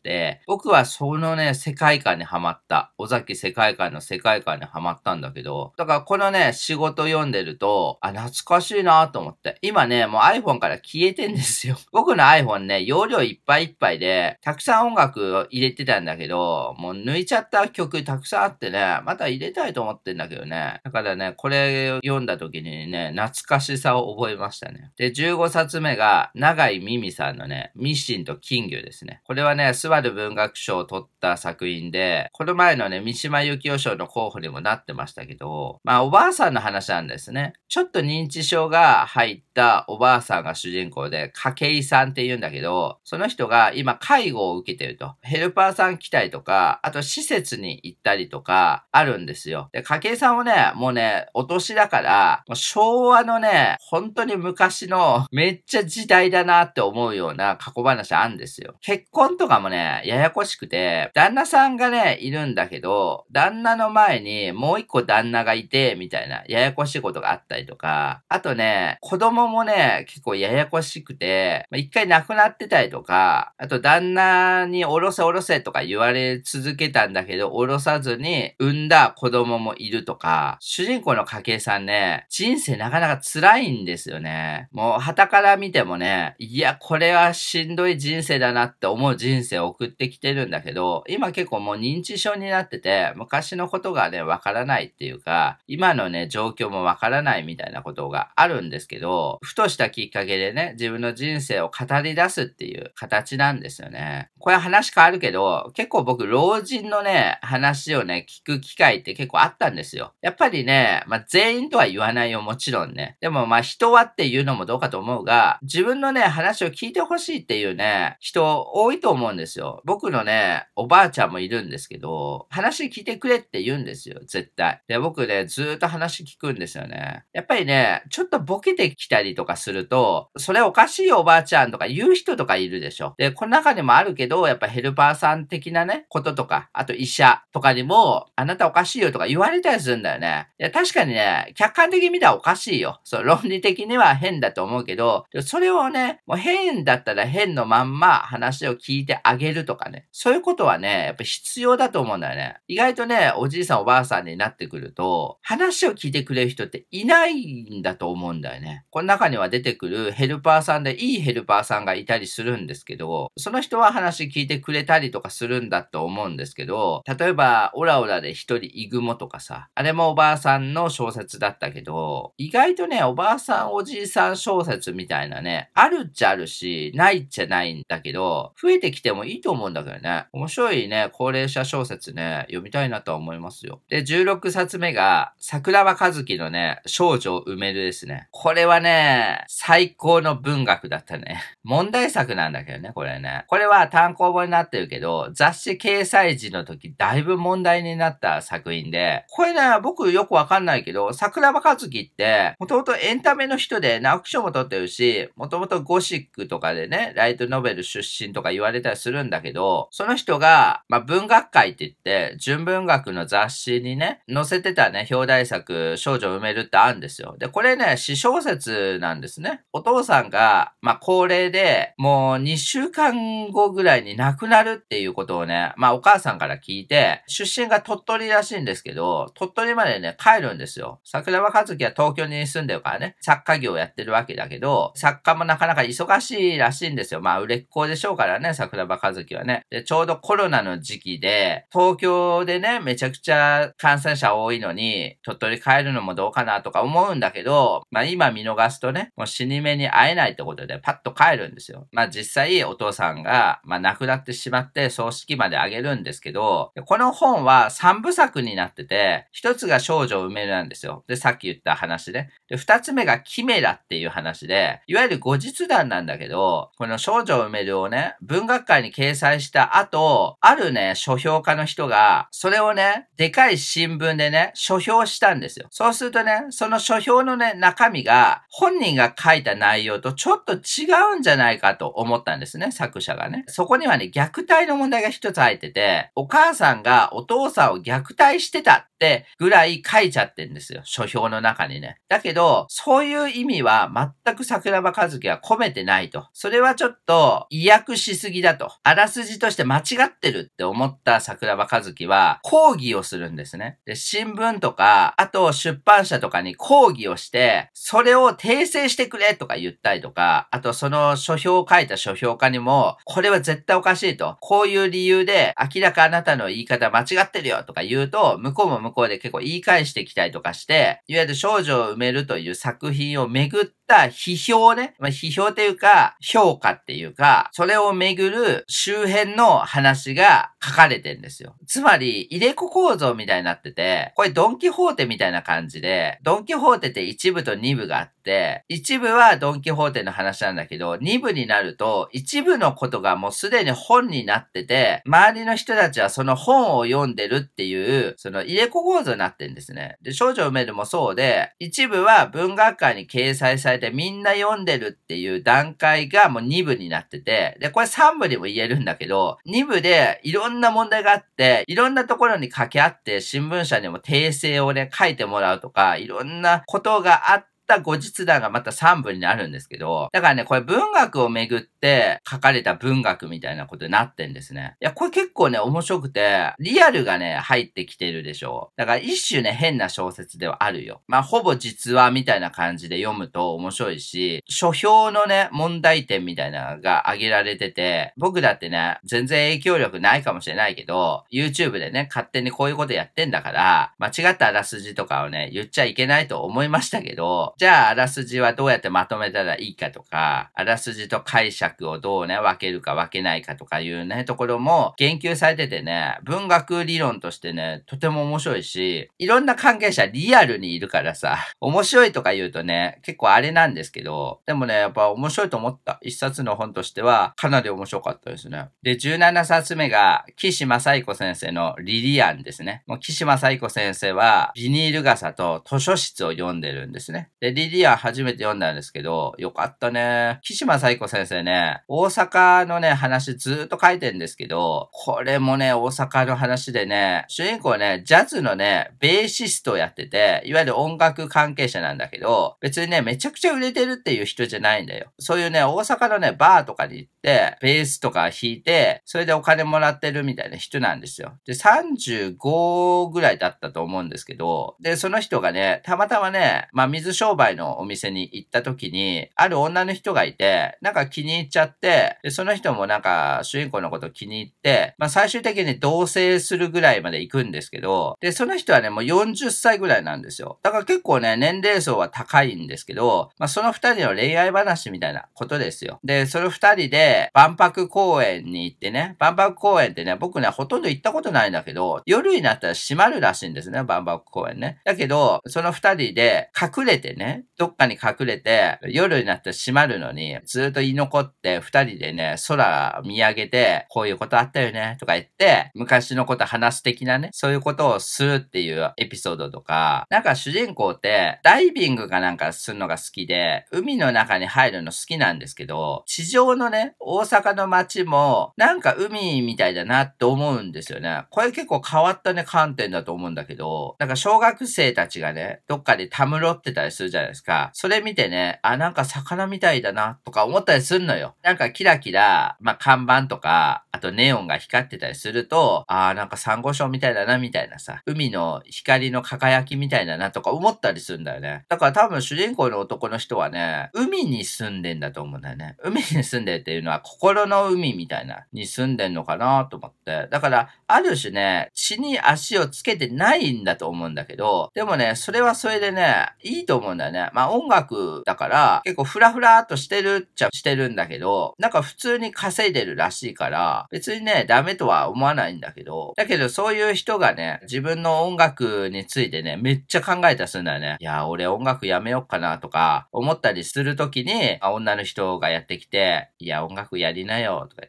A: 僕はそのね、世界観にハマった。尾崎世界観の世界観にハマったんだけど、だからこのね、仕事読んでると、あ、懐かしいなと思って。今ね、もう iPhone から消えてんですよ。僕の iPhone ね、容量いっぱいいっぱいで、たくさん音楽を入れてたんだけど、もう抜いちゃった曲たくさんあってね、また入れたいと思ってんだけどね。だからね、これ読んだ時にね、懐かしさを覚えましたね。で、15冊目が、長井美美さんのね、ミシンと金魚ですね。これはね、まる文学賞を取った作品で、この前のね、三島由紀夫賞の候補にもなってましたけど、まあおばあさんの話なんですね。ちょっと認知症が入ったおばあさんが主人公で、筧さんって言うんだけど、その人が今介護を受けてると。ヘルパーさん来たりとか、あと施設に行ったりとか、あるんですよ。で、筧さんをね、もうね、お年だから、昭和のね、本当に昔のめっちゃ時代だなって思うような過去話あるんですよ。結婚とかもね、ややこしくて、旦那さんがね、いるんだけど、旦那の前にもう一個旦那がいて、みたいな、ややこしいことがあったりとか、あとね、子供もね、結構ややこしくて、まあ、一回亡くなってたりとか、あと旦那におろせおろせとか言われ続けたんだけど、おろさずに産んだ子供もいるとか、主人公の家計さんね、人生なかなか辛いんですよね。もう、旗から見てもね、いや、これはしんどい人生だなって思う人生を送ってきてるんだけど、今結構もう認知症になってて、昔のことがね、わからないっていうか、今のね、状況もわからないみたいなことがあるんですけど、ふとしたきっかけでね、自分の人生を語り出すっていう形なんですよね。これ話変わるけど、結構僕、老人のね、話をね、聞く機会って結構あったんですよ。やっぱりね、まあ、全員とは言わないよ、もちろんね。でもまあ、人はっていうのもどうかと思うが、自分のね、話を聞いてほしいっていうね、人多いと思うんですよ。よ。僕のね、おばあちゃんもいるんですけど、話聞いてくれって言うんですよ、絶対。で、僕ね、ずーっと話聞くんですよね。やっぱりね、ちょっとボケてきたりとかすると、それおかしいおばあちゃんとか言う人とかいるでしょ。で、この中にもあるけど、やっぱヘルパーさん的なね、こととか、あと医者とかにも、あなたおかしいよとか言われたりするんだよね。いや、確かにね、客観的に見たらおかしいよ。そう、論理的には変だと思うけど、それをね、もう変だったら変のまんま話を聞いてあげげるとかね。そういうことはね、やっぱ必要だと思うんだよね。意外とね、おじいさんおばあさんになってくると、話を聞いてくれる人っていないんだと思うんだよね。この中には出てくるヘルパーさんでいいヘルパーさんがいたりするんですけど、その人は話聞いてくれたりとかするんだと思うんですけど、例えば、オラオラで一人イグモとかさ、あれもおばあさんの小説だったけど、意外とね、おばあさんおじいさん小説みたいなね、あるっちゃあるし、ないっちゃないんだけど、増えてきてもいいいいと思うんだけどね。面白いね、高齢者小説ね、読みたいなとは思いますよ。で、16冊目が、桜庭和樹のね、少女を埋めるですね。これはね、最高の文学だったね。問題作なんだけどね、これね。これは単行本になってるけど、雑誌掲載時の時、だいぶ問題になった作品で、これね、僕よくわかんないけど、桜庭和樹って、もともとエンタメの人で、直木賞も取ってるし、もともとゴシックとかでね、ライトノベル出身とか言われたりするんだけど、その人が、まあ、文学界って言って、純文学の雑誌にね、載せてたね、表題作、少女埋めるってあるんですよ。で、これね、私小説なんですね。お父さんが、まあ、高齢で、もう2週間後ぐらいに亡くなるっていうことをね、まあ、お母さんから聞いて、出身が鳥取らしいんですけど、鳥取までね、帰るんですよ。桜庭和樹は東京に住んでるからね、作家業やってるわけだけど、作家もなかなか忙しいらしいんですよ。まあ、売れっ子でしょうからね、桜庭和和はね。で、ちょうどコロナの時期で、東京でね、めちゃくちゃ感染者多いのに、鳥取帰るのもどうかなとか思うんだけど、まあ今見逃すとね、もう死に目に会えないってことでパッと帰るんですよ。まあ実際お父さんが、まあ亡くなってしまって葬式まであげるんですけど、この本は三部作になってて、1つが少女埋めるなんですよ。で、さっき言った話で、ね。で、2つ目がキメラっていう話で、いわゆる後日談なんだけど、この少女埋めるをね、文学界に掲掲載した後、あるね、書評家の人が、それをね、でかい新聞でね、書評したんですよ。そうするとね、その書評のね、中身が、本人が書いた内容とちょっと違うんじゃないかと思ったんですね、作者がね。そこにはね、虐待の問題が一つ入ってて、お母さんがお父さんを虐待してたってぐらい書いちゃってんですよ、書評の中にね。だけど、そういう意味は全く桜庭和樹は込めてないと。それはちょっと、意訳しすぎだと。ああらすじとして間違ってるって思った桜庭和樹は、抗議をするんですね。で、新聞とか、あと出版社とかに抗議をして、それを訂正してくれとか言ったりとか、あとその書評を書いた書評家にも、これは絶対おかしいと。こういう理由で、明らかあなたの言い方間違ってるよとか言うと、向こうも向こうで結構言い返してきたりとかして、いわゆる少女を埋めるという作品をめぐった批評ね、まあ、批評というか、評価っていうか、それをめぐる周辺の話が書かれてんですよ。つまり、入れ子構造みたいになってて、これドンキホーテみたいな感じで、ドンキホーテって一部と二部があって、一部はドンキホーテの話なんだけど、二部になると、一部のことがもうすでに本になってて、周りの人たちはその本を読んでるっていう、その入れ子構造になってんですね。で、少女埋めるもそうで、一部は文学館に掲載されてみんな読んでるっていう段階がもう二部になってて、で、これ三部にも言えるんだけど、二部でいろんなんな問題があって、いろんなところに掛け合って、新聞社にも訂正をね、書いてもらうとか、いろんなことがあって、った後日談がまた3部になるんですけど、だからね、これ文学をめぐって書かれた文学みたいなことになってんですね。いや、これ結構ね、面白くて、リアルがね、入ってきてるでしょう。だから一種ね、変な小説ではあるよ。まあ、ほぼ実話みたいな感じで読むと面白いし、書評のね、問題点みたいなのが挙げられてて、僕だってね、全然影響力ないかもしれないけど、YouTube でね、勝手にこういうことやってんだから、間違ったあらすじとかをね、言っちゃいけないと思いましたけど、じゃああらすじはどうやってまとめたらいいかとか、あらすじと解釈をどうね、分けるか分けないかとかいうね、ところも言及されててね、文学理論としてね、とても面白いし、いろんな関係者リアルにいるからさ、面白いとか言うとね、結構あれなんですけど、でもね、やっぱ面白いと思った一冊の本としては、かなり面白かったですね。で、17冊目が、岸正彦先生のリリアンですね。もう岸正彦先生は、ビニール傘と図書室を読んでるんですね。レで、d d ア初めて読んだんですけど、よかったね。岸間彩子先生ね、大阪のね、話ずっと書いてんですけど、これもね、大阪の話でね、主人公ね、ジャズのね、ベーシストをやってて、いわゆる音楽関係者なんだけど、別にね、めちゃくちゃ売れてるっていう人じゃないんだよ。そういうね、大阪のね、バーとかに行って、ベースとか弾いて、それでお金もらってるみたいな人なんですよ。で、35ぐらいだったと思うんですけど、で、その人がね、たまたまね、まあ、水商商売のお店に行った時に、ある女の人がいて、なんか気に入っちゃって、で、その人もなんか主人公のこと気に入って、まあ最終的に同棲するぐらいまで行くんですけど、で、その人はね、もう40歳ぐらいなんですよ。だから結構ね、年齢層は高いんですけど、まあその二人の恋愛話みたいなことですよ。で、その二人で万博公園に行ってね、万博公園ってね、僕ね、ほとんど行ったことないんだけど、夜になったら閉まるらしいんですね、万博公園ね。だけど、その二人で隠れてね、ね、どっかに隠れて、夜になって閉まるのに、ずっと居残って二人でね、空見上げて、こういうことあったよね、とか言って、昔のこと話す的なね、そういうことをするっていうエピソードとか、なんか主人公って、ダイビングかなんかするのが好きで、海の中に入るの好きなんですけど、地上のね、大阪の街も、なんか海みたいだなって思うんですよね。これ結構変わったね、観点だと思うんだけど、なんか小学生たちがね、どっかでたむろってたりするじゃないですか。それ見てね、あ、なんか魚みたいだなとか思ったりすんのよ。なんかキラキラ、まあ、看板とか、あとネオンが光ってたりすると、あ、なんかサンゴ礁みたいだなみたいなさ、海の光の輝きみたいだなとか思ったりするんだよね。だから多分主人公の男の人はね、海に住んでんだと思うんだよね。海に住んでるっていうのは心の海みたいな、に住んでんのかなと思って。だから、ある種ね、血に足をつけてないんだと思うんだけど、でもね、それはそれでね、いいと思うんだだよね。まあ音楽だから、結構フラフラっとしてるっちゃしてるんだけど、なんか普通に稼いでるらしいから、別にね、ダメとは思わないんだけど、だけどそういう人がね、自分の音楽についてね、めっちゃ考えたすんだよね。いや、俺音楽やめよっかなとか、思ったりするときに、女の人がやってきて、いや、音楽やりなよ、とか。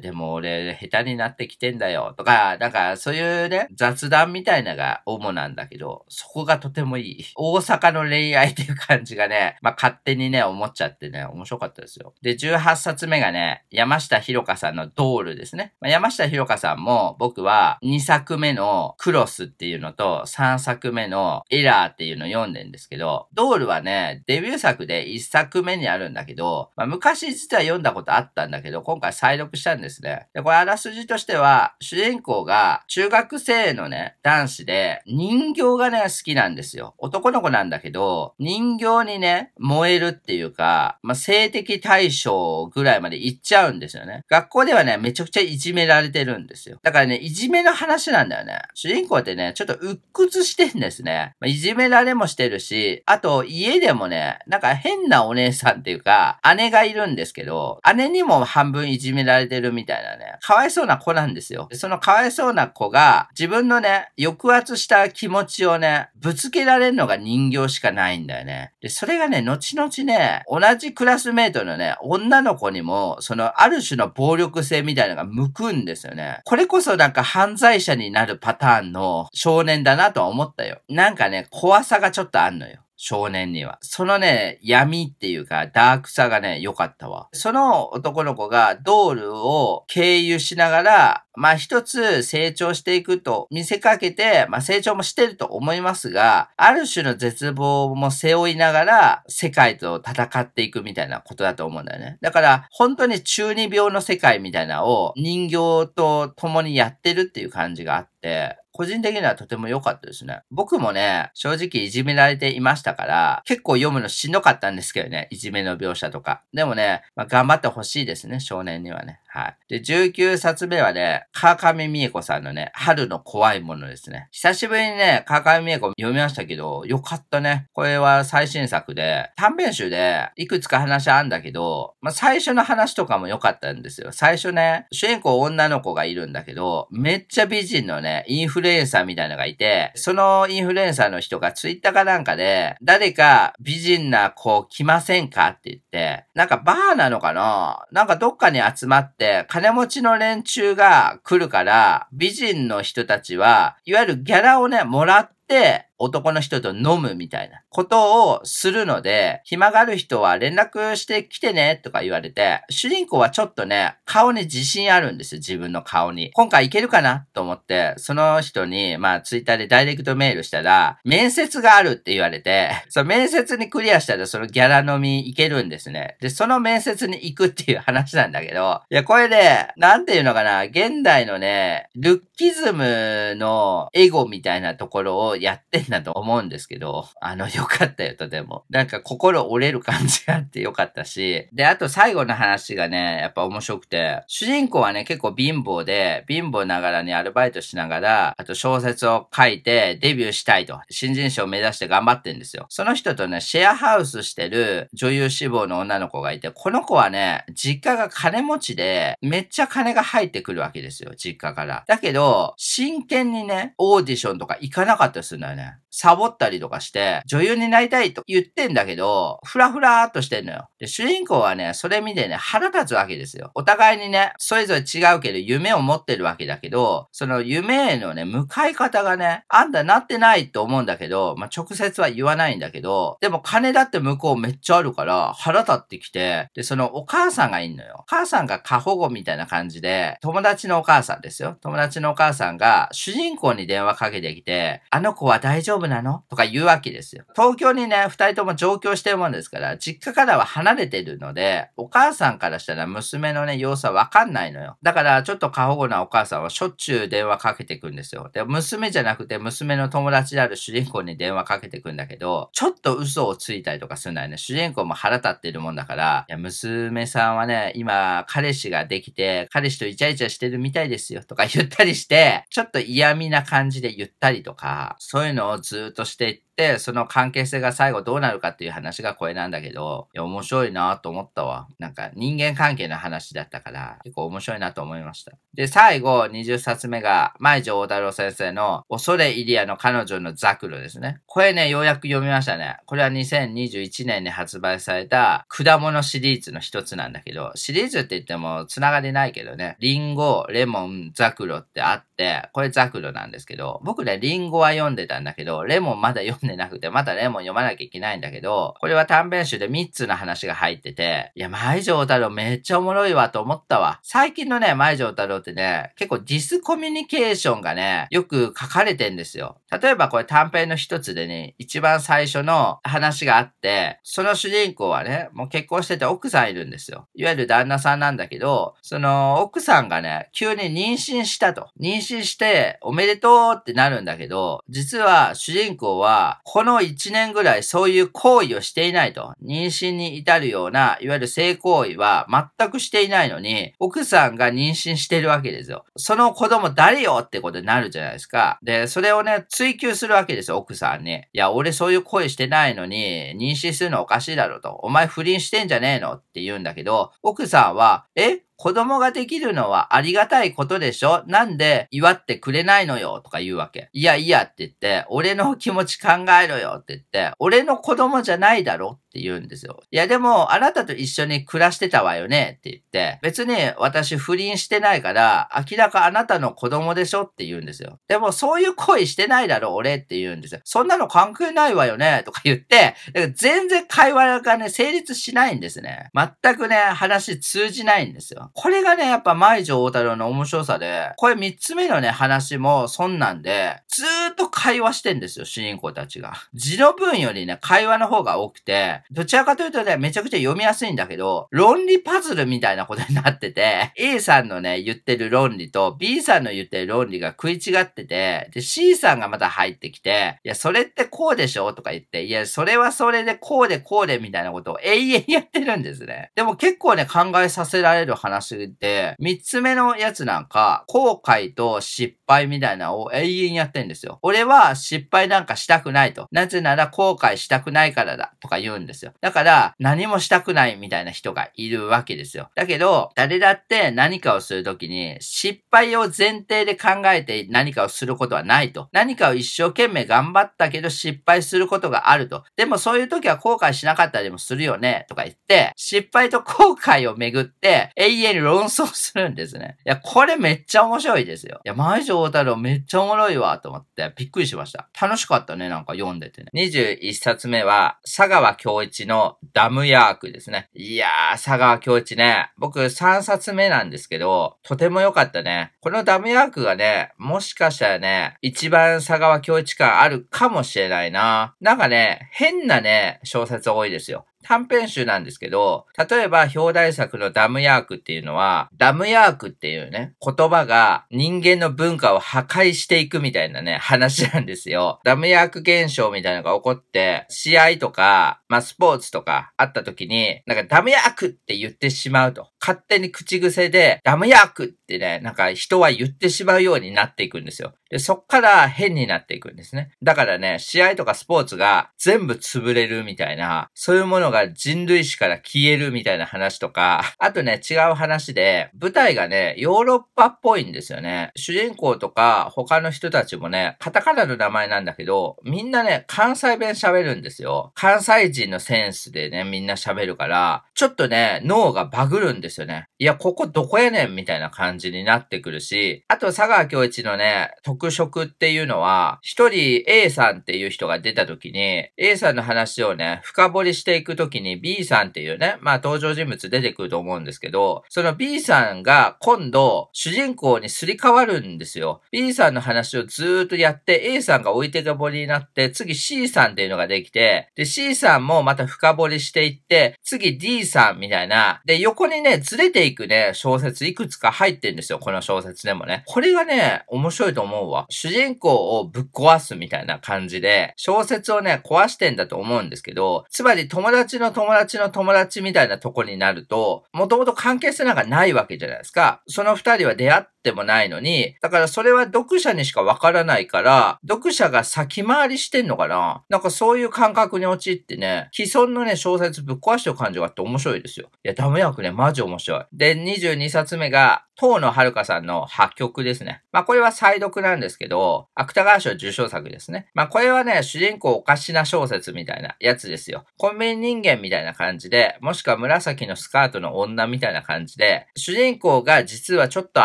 A: でも俺、下手になってきてんだよ、とか、なんかそういうね、雑談みたいなが主なんだけど、そこがとてもいい。大阪の恋愛っていう感じがね、まあ、勝手にね、思っちゃってね、面白かったですよ。で、18冊目がね、山下博香さんのドールですね。まあ、山下博香さんも、僕は2作目のクロスっていうのと、3作目のエラーっていうのを読んでんですけど、ドールはね、デビュー作で1作目にあるんだけど、まあ、昔実は読んだことあったんだけど、今回再読したんですね。で、これあらすじとしては、主人公が中学生のね、男子で人形がね、好きなんですよ。男の子なんだけど、人形にね、燃えるっていうか、まあ、性的対象ぐらいまで行っちゃうんですよね。学校ではね、めちゃくちゃいじめられてるんですよ。だからね、いじめの話なんだよね。主人公ってね、ちょっと鬱屈してんですね。まあ、いじめられもしてるし、あと家でもね、なんか変なお姉さんっていうか、姉がいるんですけど、姉にも半分いじめられれてるみたいなね、かわいそうな子なんですよ。そのかわいそうな子が、自分のね、抑圧した気持ちをね、ぶつけられるのが人形しかないんだよね。で、それがね、後々ね、同じクラスメイトのね、女の子にも、そのある種の暴力性みたいなのが向くんですよね。これこそなんか犯罪者になるパターンの少年だなとは思ったよ。なんかね、怖さがちょっとあんのよ。少年には。そのね、闇っていうか、ダークさがね、良かったわ。その男の子がドールを経由しながら、まあ一つ成長していくと見せかけて、まあ成長もしてると思いますが、ある種の絶望も背負いながら世界と戦っていくみたいなことだと思うんだよね。だから本当に中二病の世界みたいなのを人形と共にやってるっていう感じがあって、個人的にはとても良かったですね。僕もね、正直いじめられていましたから、結構読むのしんどかったんですけどね、いじめの描写とか。でもね、まあ、頑張ってほしいですね、少年にはね。はい。で、19冊目はね、川上美恵子さんのね、春の怖いものですね。久しぶりにね、川上美恵子読みましたけど、よかったね。これは最新作で、短編集でいくつか話あんだけど、まあ、最初の話とかも良かったんですよ。最初ね、主人公女の子がいるんだけど、めっちゃ美人のね、インフルエンサーみたいなのがいて、そのインフルエンサーの人がツイッターかなんかで、誰か美人な子来ませんかって言って、なんかバーなのかななんかどっかに集まって、、金持ちの連中が来るから、美人の人たちは、いわゆるギャラをね、もらって、男の人と飲むみたいなことをするので、暇がある人は連絡してきてねとか言われて、主人公はちょっとね、顔に自信あるんですよ、自分の顔に。今回いけるかなと思って、その人に、まあ、ツイッターでダイレクトメールしたら、面接があるって言われて、その面接にクリアしたらそのギャラ飲み行けるんですね。で、その面接に行くっていう話なんだけど、いや、これで、なんていうのかな、現代のね、ルッキズムのエゴみたいなところをやってんだと思うんですけど、あの、よかったよ、とても。なんか心折れる感じがあってよかったし、で、あと最後の話がね、やっぱ面白くて、主人公はね、結構貧乏で、貧乏ながらにアルバイトしながら、あと小説を書いてデビューしたいと、新人賞を目指して頑張ってんですよ。その人とね、シェアハウスしてる女優志望の女の子がいて、この子はね、実家が金持ちで、めっちゃ金が入ってくるわけですよ、実家から。だけど、真剣にね、オーディションとか行かなかったりするんだよね。サボったりとかして、女優になりたいと言ってんだけど、ふらふらーっとしてんのよ。で、主人公はね、それ見てね、腹立つわけですよ。お互いにね、それぞれ違うけど、夢を持ってるわけだけど、その夢へのね、向かい方がね、あんたなってないと思うんだけど、まあ、直接は言わないんだけど、でも金だって向こうめっちゃあるから、腹立ってきて、で、そのお母さんがいんのよ。お母さんが過保護みたいな感じで、友達のお母さんですよ。友達のお母さんが主人公に電話かけてきて、あの子は大丈夫丈夫なのとか言うわけですよ。東京にね、二人とも上京してるもんですから、実家からは離れてるので、お母さんからしたら娘のね、様子はわかんないのよ。だから、ちょっと過保護なお母さんはしょっちゅう電話かけてくんですよ。で、娘じゃなくて娘の友達である主人公に電話かけてくんだけど、ちょっと嘘をついたりとかするんだよね。主人公も腹立ってるもんだから、いや、娘さんはね、今、彼氏ができて、彼氏とイチャイチャしてるみたいですよとか言ったりして、ちょっと嫌味な感じで言ったりとか、そういうのをずっとして、その関係性が最後どうなるかっていう話がこれなんだけど、いや、面白いなと思ったわ。なんか人間関係の話だったから、結構面白いなと思いました。で、最後、20冊目が、前城大太郎先生の、恐れ入りアの彼女のザクロですね。これね、ようやく読みましたね。これは2021年に発売された、果物シリーズの一つなんだけど、シリーズって言っても、つながりないけどね、リンゴ、レモン、ザクロってあって、これザクロなんですけど、僕ね、リンゴは読んでたんだけど、レモンまだ読んでなくて、またね、もう読まなきゃいけないんだけど、これは短編集で3つの話が入ってて、いや、舞城太郎めっちゃおもろいわと思ったわ。最近のね、舞城太郎ってね、結構ディスコミュニケーションがね、よく書かれてんですよ。例えばこれ短編の一つでね、一番最初の話があって、その主人公はね、もう結婚してて奥さんいるんですよ。いわゆる旦那さんなんだけど、その奥さんがね、急に妊娠したと。妊娠しておめでとうってなるんだけど、実は主人公はこの一年ぐらいそういう行為をしていないと。妊娠に至るような、いわゆる性行為は全くしていないのに、奥さんが妊娠してるわけですよ。その子供誰よってことになるじゃないですか。で、それをね、追求するわけですよ、奥さんに。いや、俺そういう恋してないのに、妊娠するのおかしいだろと。お前不倫してんじゃねえのって言うんだけど、奥さんは、え子供ができるのはありがたいことでしょなんで祝ってくれないのよとか言うわけ。いやいやって言って、俺の気持ち考えろよって言って、俺の子供じゃないだろって言うんですよ。いやでも、あなたと一緒に暮らしてたわよねって言って、別に私不倫してないから、明らかあなたの子供でしょって言うんですよ。でも、そういう恋してないだろ、俺って言うんですよ。そんなの関係ないわよねとか言って、全然会話がね、成立しないんですね。全くね、話通じないんですよ。これがね、やっぱ、舞女大太郎の面白さで、これ三つ目のね、話も、そんなんで、ずーっと会話してんですよ、主人公たちが。字の分よりね、会話の方が多くて、どちらかというとね、めちゃくちゃ読みやすいんだけど、論理パズルみたいなことになってて、A さんのね、言ってる論理と B さんの言ってる論理が食い違ってて、で、C さんがまた入ってきて、いや、それってこうでしょとか言って、いや、それはそれでこうでこうでみたいなことを永遠やってるんですね。でも結構ね、考えさせられる話で、三つ目のやつなんか、後悔と失敗みたいなのを永遠やってんですよ。俺は失敗なんかしたくないと。なぜなら後悔したくないからだとか言うんですですよ。だから、何もしたくないみたいな人がいるわけですよ。だけど、誰だって何かをするときに、失敗を前提で考えて何かをすることはないと。何かを一生懸命頑張ったけど失敗することがあると。でもそういう時は後悔しなかったりもするよね、とか言って、失敗と後悔をめぐって、永遠に論争するんですね。いや、これめっちゃ面白いですよ。いや、毎女大太郎めっちゃおもろいわ、と思って、びっくりしました。楽しかったね、なんか読んでてね。21冊目は、佐川教授一のダムヤークですね。いやー、佐川京一ね。僕3冊目なんですけど、とても良かったね。このダムヤークがね、もしかしたらね、一番佐川京一感あるかもしれないな。なんかね、変なね、小説多いですよ。短編集なんですけど、例えば表題作のダムヤークっていうのは、ダムヤークっていうね、言葉が人間の文化を破壊していくみたいなね、話なんですよ。ダムヤーク現象みたいなのが起こって、試合とか、まあ、スポーツとかあった時に、なんかダムヤークって言ってしまうと。勝手に口癖で、ダムヤークってね、なんか人は言ってしまうようになっていくんですよ。で、そっから変になっていくんですね。だからね、試合とかスポーツが全部潰れるみたいな、そういうものが人類史から消えるみたいな話とか、あとね、違う話で、舞台がね、ヨーロッパっぽいんですよね。主人公とか他の人たちもね、カタカナの名前なんだけど、みんなね、関西弁喋るんですよ。関西人のセンスでね、みんな喋るから、ちょっとね、脳がバグるんですよね。いや、ここどこやねんみたいな感じになってくるし、あと佐川京一のね、復職っていうのは、一人 A さんっていう人が出た時に、A さんの話をね、深掘りしていく時に B さんっていうね、まあ登場人物出てくると思うんですけど、その B さんが今度、主人公にすり替わるんですよ。B さんの話をずっとやって、A さんが置いてけぼりになって、次 C さんっていうのができて、で C さんもまた深掘りしていって、次 D さんみたいな、で、横にね、ずれていくね、小説いくつか入ってんですよ、この小説でもね。これがね、面白いと思うは、主人公をぶっ壊すみたいな感じで、小説をね、壊してんだと思うんですけど、つまり友達の友達の友達みたいなとこになると、もともと関係性なんかないわけじゃないですか。その二人は出会っってもないのに、だからそれは読者にしかわからないから、読者が先回りしてんのかななんかそういう感覚に陥ってね、既存のね、小説ぶっ壊してる感じがあって面白いですよ。いや、ダメ役ね、マジ面白い。で、22冊目が、遠野遥さんの破局ですね。まあこれは再読なんですけど、芥川賞受賞作ですね。まあこれはね、主人公おかしな小説みたいなやつですよ。コンビニ人間みたいな感じで、もしくは紫のスカートの女みたいな感じで、主人公が実はちょっと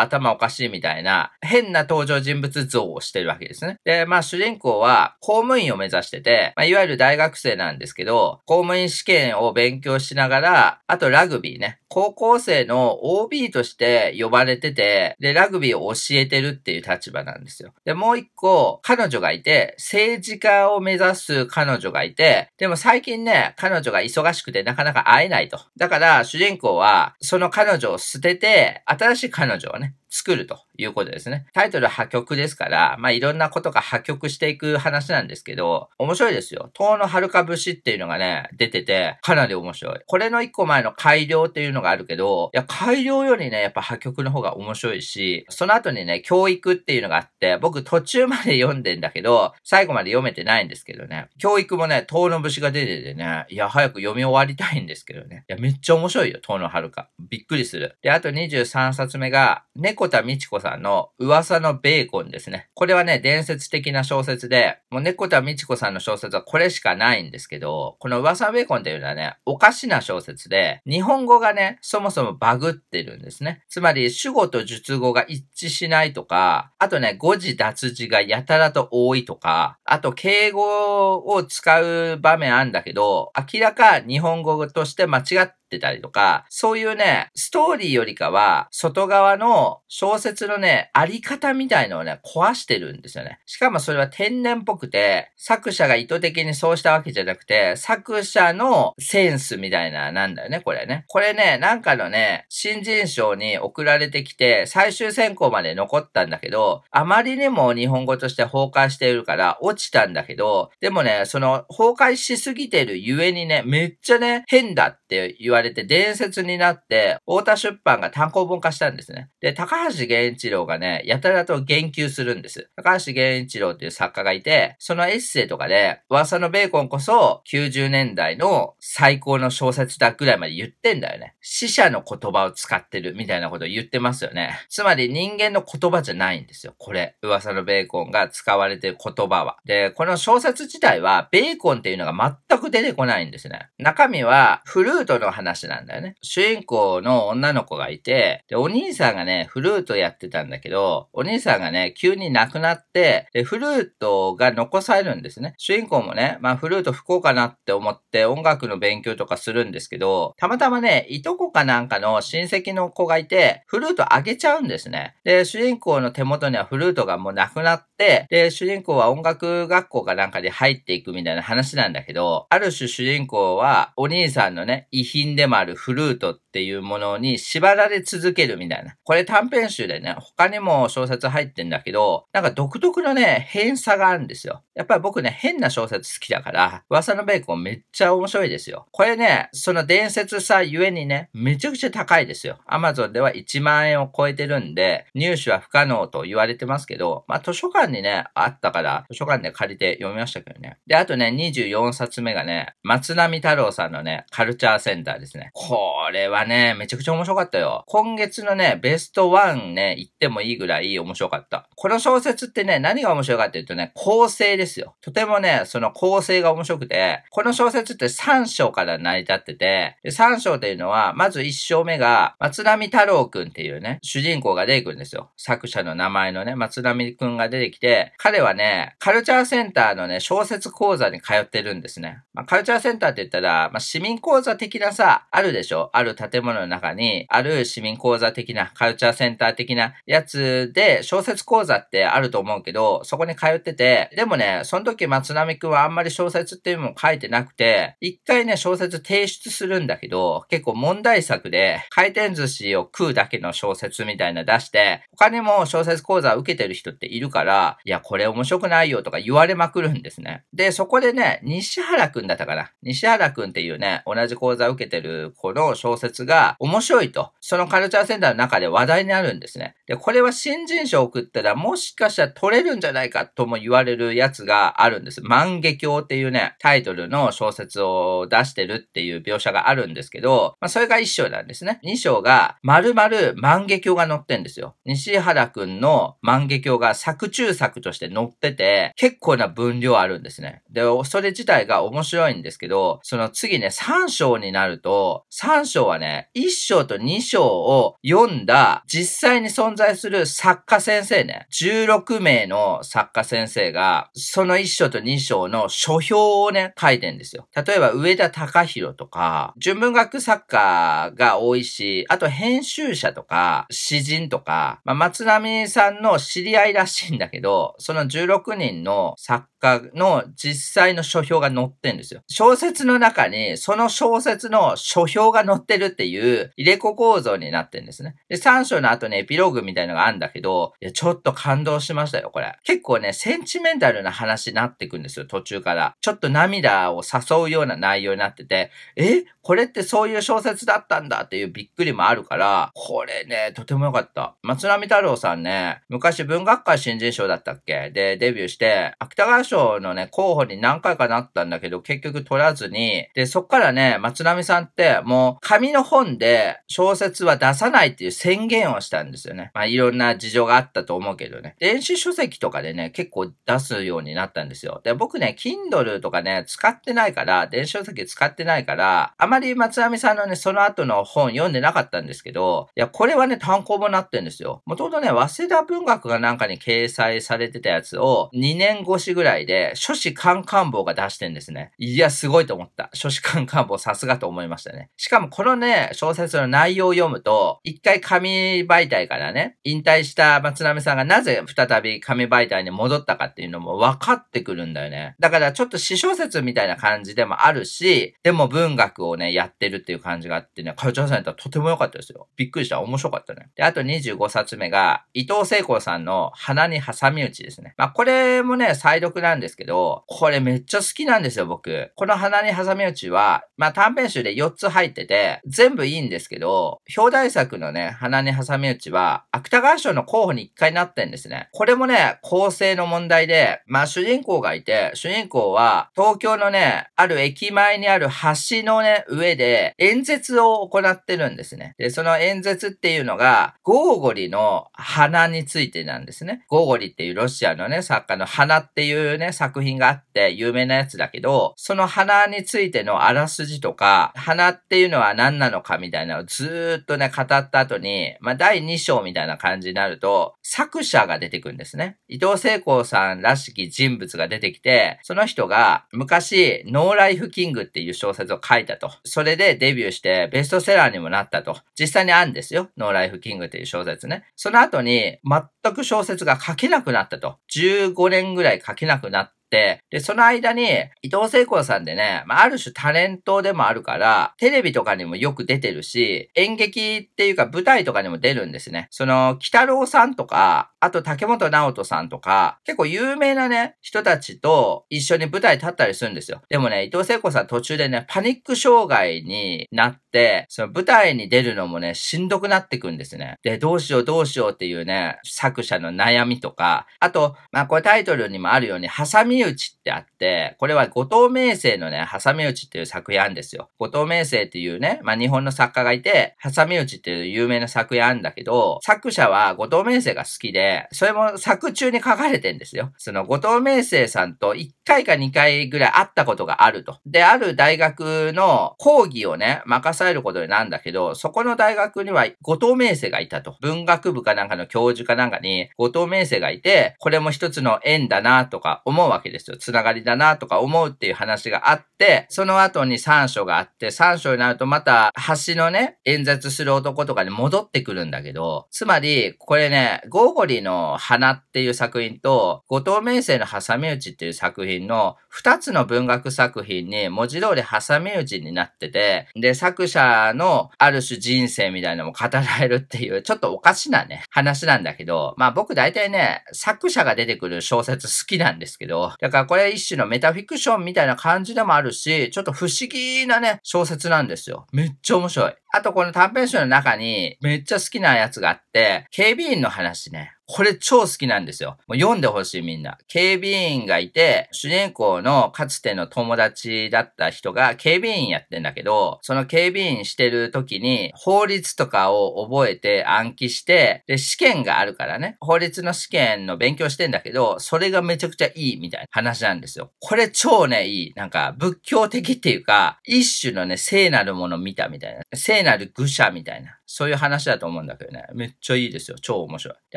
A: 頭おかしいみたいな、変な登場人物像をしてるわけですね。で、まあ主人公は公務員を目指してて、まあ、いわゆる大学生なんですけど、公務員試験を勉強しながら、あとラグビーね、高校生の OB として呼ばれてて、で、ラグビーを教えてるっていう立場なんですよ。で、もう一個、彼女がいて、政治家を目指す彼女がいて、でも最近ね、彼女が忙しくてなかなか会えないと。だから、主人公は、その彼女を捨てて、新しい彼女をね、作るということですね。タイトル破局ですから、まあ、いろんなことが破局していく話なんですけど、面白いですよ。遠野遥か節っていうのがね、出てて、かなり面白い。これの一個前の改良っていうののがあるけど、いや、改良よりね、やっぱ破局の方が面白いし、その後にね、教育っていうのがあって、僕途中まで読んでんだけど、最後まで読めてないんですけどね。教育もね、遠の節が出ててね、いや、早く読み終わりたいんですけどね。いや、めっちゃ面白いよ、遠の遥か。びっくりする。で、あと23冊目が、猫田美智子さんの噂のベーコンですね。これはね、伝説的な小説で、もう猫田美智子さんの小説はこれしかないんですけど、この噂ベーコンっていうのはね、おかしな小説で、日本語がね、そもそもバグってるんですね。つまり、主語と述語が一致しないとか、あとね、誤字脱字がやたらと多いとか、あと、敬語を使う場面あんだけど、明らか日本語として間違ってってたりとか、そういうね、ストーリーよりかは、外側の小説のね、あり方みたいのをね、壊してるんですよね。しかもそれは天然っぽくて、作者が意図的にそうしたわけじゃなくて、作者のセンスみたいな、なんだよね、これね。これね、なんかのね、新人賞に送られてきて、最終選考まで残ったんだけど、あまりにも日本語として崩壊しているから、落ちたんだけど、でもね、その崩壊しすぎてるゆえにね、めっちゃね、変だって言われわれて伝説になって、太田出版が単行本化したんですね。で、高橋源一郎がね、やたらと言及するんです。高橋源一郎っていう作家がいて、そのエッセイとかで、噂のベーコンこそ90年代の最高の小説だぐらいまで言ってんだよね。死者の言葉を使ってるみたいなこと言ってますよね。つまり人間の言葉じゃないんですよ。これ。噂のベーコンが使われてる言葉は。で、この小説自体は、ベーコンっていうのが全く出てこないんですね。中身は、フルートの話話なんだよね。主人公の女の子がいて、で、お兄さんがね、フルートやってたんだけど、お兄さんがね、急に亡くなって、で、フルートが残されるんですね。主人公もね、まあ、フルート吹こうかなって思って音楽の勉強とかするんですけど、たまたまね、いとこかなんかの親戚の子がいて、フルートあげちゃうんですね。で、主人公の手元にはフルートがもうなくなって、で、主人公は音楽学校かなんかに入っていくみたいな話なんだけど、ある種主人公はお兄さんのね、遺品でもあるフルートっていうものに縛られ続けるみたいな。これ短編集でね、他にも小説入ってんだけど、なんか独特のね、変さがあるんですよ。やっぱり僕ね、変な小説好きだから、噂のベーコンめっちゃ面白いですよ。これね、その伝説さゆえにね、めちゃくちゃ高いですよ。Amazon では1万円を超えてるんで、入手は不可能と言われてますけど、まあ図書館にね、あったから、図書館で借りて読みましたけどね。で、あとね、24冊目がね、松並太郎さんのね、カルチャーセンターです。ですね。これはね、めちゃくちゃ面白かったよ。今月のね、ベストワンね、言ってもいいぐらい面白かった。この小説ってね、何が面白いかっていうとね、構成ですよ。とてもね、その構成が面白くて、この小説って3章から成り立ってて、3章っていうのは、まず1章目が、松並太郎くんっていうね、主人公が出てくるんですよ。作者の名前のね、松並くんが出てきて、彼はね、カルチャーセンターのね、小説講座に通ってるんですね。まあ、カルチャーセンターって言ったら、まあ、市民講座的なさ、あるでしょある建物の中に、ある市民講座的な、カルチャーセンター的なやつで、小説講座ってあると思うけど、そこに通ってて、でもね、その時松並くんはあんまり小説っていうのも書いてなくて、一回ね、小説提出するんだけど、結構問題作で、回転寿司を食うだけの小説みたいな出して、他にも小説講座受けてる人っているから、いや、これ面白くないよとか言われまくるんですね。で、そこでね、西原くんだったかな。西原くんっていうね、同じ講座受けてるるこの小説が面白いと、そのカルチャーセンターの中で話題になるんですね。で、これは新人賞を送ったらもしかしたら取れるんじゃないかとも言われるやつがあるんです。万華鏡っていうね、タイトルの小説を出してるっていう描写があるんですけど、まあ、それが1章なんですね。2章が、丸々万華鏡が載ってんですよ。西原くんの万華鏡が作中作として載ってて、結構な分量あるんですね。で、それ自体が面白いんですけど、その次ね、3章になると、と、章はね、一章と二章を読んだ実際に存在する作家先生ね、16名の作家先生が、その一章と二章の書評をね、書いてんですよ。例えば、上田隆弘とか、純文学作家が多いし、あと編集者とか、詩人とか、まあ、松並さんの知り合いらしいんだけど、その16人の作家家の実際の書評が載ってんですよ。小説の中に、その小説の書評が載ってるっていう入れ子構造になってんですね。で、3章の後にエピローグみたいのがあるんだけど、いや、ちょっと感動しましたよ、これ。結構ね、センチメンタルな話になってくんですよ、途中から。ちょっと涙を誘うような内容になってて、えこれってそういう小説だったんだっていうびっくりもあるから、これね、とても良かった。松並太郎さんね、昔文学界新人賞だったっけで、デビューして、芥川賞のね、候補に何回かなったんだけど、結局取らずに、で、そっからね、松並さんってもう紙の本で小説は出さないっていう宣言をしたんですよね。まあいろんな事情があったと思うけどね。電子書籍とかでね、結構出すようになったんですよ。で、僕ね、Kindle とかね、使ってないから、電子書籍使ってないから、あまり松並さんのね、その後の本読んでなかったんですけど、いや、これはね、単行本なってんですよ。もともとね、早稲田文学がなんかに掲載されてたやつを2年越しぐらで、書士官官房が出してんですね。いや、すごいと思った。書士官官房さすがと思いましたね。しかもこのね、小説の内容を読むと、一回紙媒体からね、引退した松並さんがなぜ再び紙媒体に戻ったかっていうのも分かってくるんだよね。だからちょっと詩小説みたいな感じでもあるし、でも文学をね、やってるっていう感じがあってね、会長さんやったらとても良かったですよ。びっくりした。面白かったね。で、あと25冊目が、伊藤聖子さんの花に挟み撃ちですね。まあ、これもね、再読ななんですけど、これめっちゃ好きなんですよ、僕。この鼻に挟み打ちは、まあ短編集で4つ入ってて、全部いいんですけど、表題作のね、鼻に挟み撃ちは、芥川賞の候補に1回なってんですね。これもね、構成の問題で、まあ主人公がいて、主人公は、東京のね、ある駅前にある橋のね、上で、演説を行ってるんですね。で、その演説っていうのが、ゴーゴリの花についてなんですね。ゴーゴリっていうロシアのね、作家の花っていうね、作品があって有名なやつだけど、その花についてのあらすじとか、花っていうのは何なのかみたいなのをずっとね、語った後に、まあ、第2章みたいな感じになると、作者が出てくるんですね。伊藤聖光さんらしき人物が出てきて、その人が昔、ノーライフキングっていう小説を書いたと。それでデビューしてベストセラーにもなったと。実際にあるんですよ。ノーライフキングっていう小説ね。その後に、全く小説が書けなくなったと。15年ぐらい書けなくなった。くなっ、で、その間に、伊藤聖子さんでね、まあ、ある種タレントでもあるから、テレビとかにもよく出てるし、演劇っていうか舞台とかにも出るんですね。その、北郎さんとか、あと竹本直人さんとか、結構有名なね、人たちと一緒に舞台立ったりするんですよ。でもね、伊藤聖子さん途中でね、パニック障害になって、その舞台に出るのもね、しんどくなってくんですね。で、どうしようどうしようっていうね、作者の悩みとか、あと、まあこれタイトルにもあるように、ハサミみ打ちってあって、これは後藤明生のね、ハサミ打ちっていう作品あるんですよ。後藤明生っていうね、まあ、日本の作家がいて、ハサミ打ちっていう有名な作品あるんだけど、作者は後藤明声が好きで、それも作中に書かれてんですよ。その後藤明声さんと1回か2回ぐらい会ったことがあると。で、ある大学の講義をね、任されることになるんだけど、そこの大学には後藤明声がいたと。文学部かなんかの教授かなんかに後藤明声がいて、これも一つの縁だなとか思うわけけですよ。つながりだなとか思うっていう話があって、その後に3章があって、3章になるとまた橋のね、演説する男とかに戻ってくるんだけど、つまり、これね、ゴーゴリの花っていう作品と、五島明星の挟み撃ちっていう作品の2つの文学作品に文字通り挟み撃ちになってて、で、作者のある種人生みたいなのも語られるっていう、ちょっとおかしなね、話なんだけど、まあ僕大体ね、作者が出てくる小説好きなんですけど、だからこれ一種のメタフィクションみたいな感じでもあるし、ちょっと不思議なね、小説なんですよ。めっちゃ面白い。あとこの短編集の中にめっちゃ好きなやつがあって、警備員の話ね。これ超好きなんですよ。もう読んでほしいみんな。警備員がいて、主人公のかつての友達だった人が警備員やってんだけど、その警備員してる時に法律とかを覚えて暗記して、で、試験があるからね、法律の試験の勉強してんだけど、それがめちゃくちゃいいみたいな話なんですよ。これ超ね、いい。なんか仏教的っていうか、一種のね、聖なるもの見たみたいな。聖聖なる愚者みたいな。そういう話だと思うんだけどね。めっちゃいいですよ。超面白い。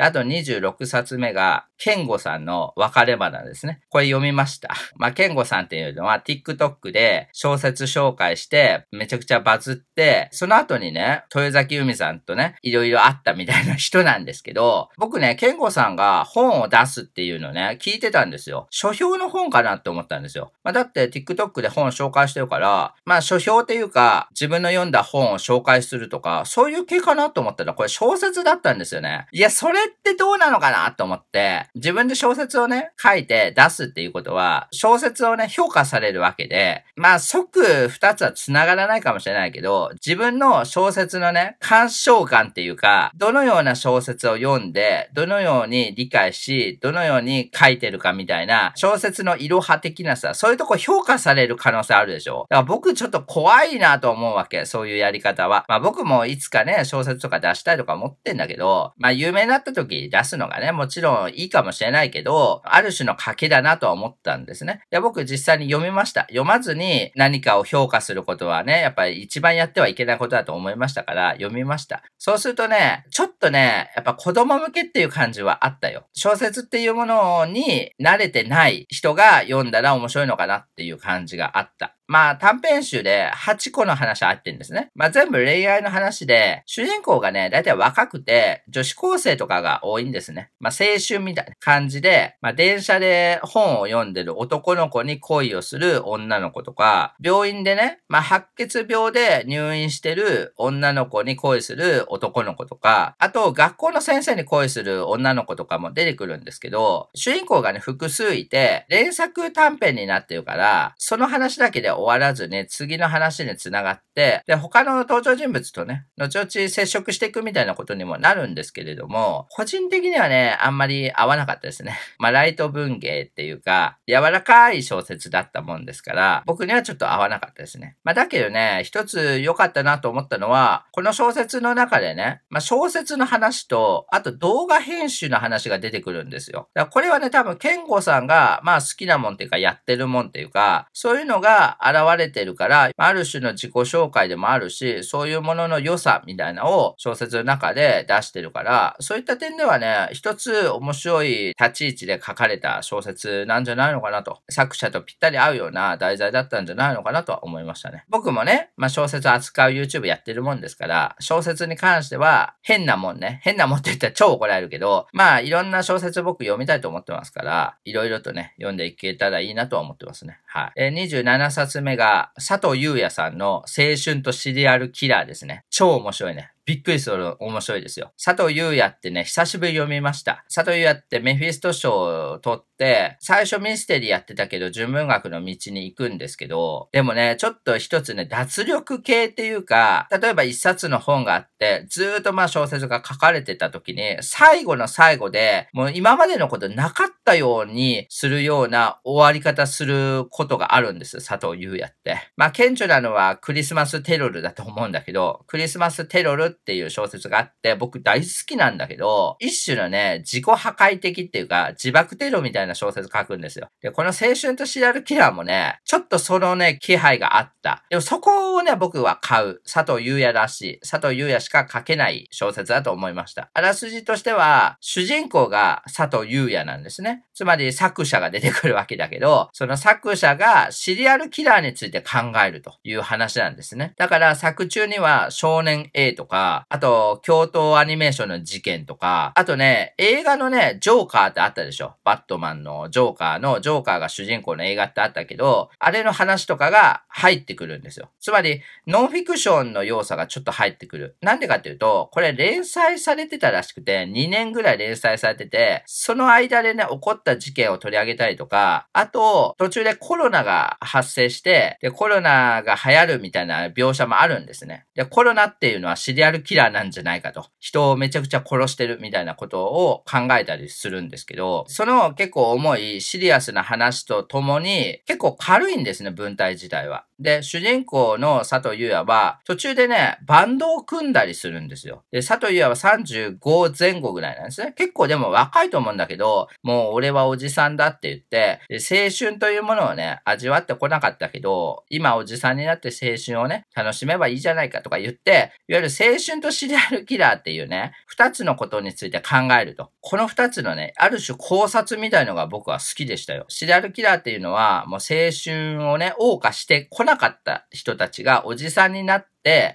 A: あと26冊目が、ケンゴさんの別れ花ですね。これ読みました。まあ、ケンゴさんっていうのは TikTok で小説紹介して、めちゃくちゃバズって、その後にね、豊崎由美さんとね、いろいろあったみたいな人なんですけど、僕ね、ケンゴさんが本を出すっていうのね、聞いてたんですよ。書評の本かなって思ったんですよ。まあ、だって TikTok で本紹介してるから、まあ、書評っていうか、自分の読んだ本を紹介するとか、そういう系かなと思ったら、これ小説だったんですよね。いや、それってどうなのかなと思って、自分で小説をね、書いて出すっていうことは、小説をね、評価されるわけで、まあ、即二つは繋がらないかもしれないけど、自分の小説のね、鑑賞感っていうか、どのような小説を読んで、どのように理解し、どのように書いてるかみたいな、小説の色派的なさ、そういうとこ評価される可能性あるでしょ。だから僕ちょっと怖いなと思うわけ、そういうやり方は。まあ僕もいつかね、ね、小説とか出したいとか思ってんだけど、まあ有名になった時出すのがね、もちろんいいかもしれないけど、ある種の賭けだなとは思ったんですね。で、僕実際に読みました。読まずに何かを評価することはね、やっぱり一番やってはいけないことだと思いましたから、読みました。そうするとね、ちょっとね、やっぱ子供向けっていう感じはあったよ。小説っていうものに慣れてない人が読んだら面白いのかなっていう感じがあった。まあ短編集で8個の話あってんですね。まあ全部恋愛の話で、主人公がね、だいたい若くて、女子高生とかが多いんですね。まあ青春みたいな感じで、まあ電車で本を読んでる男の子に恋をする女の子とか、病院でね、まあ白血病で入院してる女の子に恋する男の子とか、あと学校の先生に恋する女の子とかも出てくるんですけど、主人公がね、複数いて、連作短編になってるから、その話だけで終わらずに、次の話に繋がって、で、他の登場人物とね、後々接触していくみたいなことにもなるんですけれども、個人的にはね、あんまり合わなかったですね。まあ、ライト文芸っていうか、柔らかい小説だったもんですから、僕にはちょっと合わなかったですね。まあ、だけどね、一つ良かったなと思ったのは、この小説の中でね、まあ、小説の話と、あと動画編集の話が出てくるんですよ。だからこれはね、多分、健吾さんが、まあ、好きなもんっていうか、やってるもんっていうか、そういうのが、現れてるから、ある種の自己紹介でもあるし、そういうものの良さみたいなを小説の中で出してるから、そういった点ではね、一つ面白い立ち位置で書かれた小説なんじゃないのかなと、作者とぴったり合うような題材だったんじゃないのかなとは思いましたね。僕もね、まあ、小説扱う YouTube やってるもんですから、小説に関しては変なもんね、変なもんって言ったら超怒られるけど、まあいろんな小説僕読みたいと思ってますから、いろいろとね、読んでいけたらいいなとは思ってますね。はい。え27冊つ目が、佐藤優也さんの青春とシリアルキラーですね。超面白いね。びっくりする面白いですよ。佐藤優也ってね、久しぶり読みました。佐藤優也ってメフィスト賞を取って、最初ミステリーやってたけど、純文学の道に行くんですけど、でもね、ちょっと一つね、脱力系っていうか、例えば一冊の本があって、ずっとまあ小説が書かれてた時に、最後の最後で、もう今までのことなかったようにするような終わり方することがあるんです、佐藤優也って。まあ、顕著なのはクリスマステロルだと思うんだけど、クリスマステロルっていう小説があって、僕大好きなんだけど、一種のね、自己破壊的っていうか、自爆テロみたいな小説書くんですよ。で、この青春とシリアルキラーもね、ちょっとそのね、気配があった。でもそこをね、僕は買う。佐藤優也らしい。佐藤優也しか書けない小説だと思いました。あらすじとしては、主人公が佐藤優也なんですね。つまり作者が出てくるわけだけど、その作者がシリアルキラーについて考えるという話なんですね。だから作中には少年 A とか、あと、京都アニメーションの事件とか、あとね、映画のね、ジョーカーってあったでしょバットマンのジョーカーの、ジョーカーが主人公の映画ってあったけど、あれの話とかが入ってくるんですよ。つまり、ノンフィクションの要素がちょっと入ってくる。なんでかっていうと、これ連載されてたらしくて、2年ぐらい連載されてて、その間でね、起こった事件を取り上げたりとか、あと、途中でコロナが発生して、で、コロナが流行るみたいな描写もあるんですね。で、コロナっていうのはシリアルキラーなんじゃないかと。人をめちゃくちゃ殺してるみたいなことを考えたりするんですけど、その結構重いシリアスな話とともに、結構軽いんですね、文体自体は。で、主人公の佐藤優也は、途中でね、バンドを組んだりするんですよ。で、佐藤優也は35前後ぐらいなんですね。結構でも若いと思うんだけど、もう俺はおじさんだって言って、で青春というものをね、味わってこなかったけど、今おじさんになって青春をね、楽しめばいいじゃないかとか言って、いわゆる青春とシリアルキラーっていうね、二つのことについて考えると。この二つのね、ある種考察みたいのが僕は好きでしたよ。シリアルキラーっていうのは、もう青春をね、謳歌してこななかった人たちがおじさんになっ、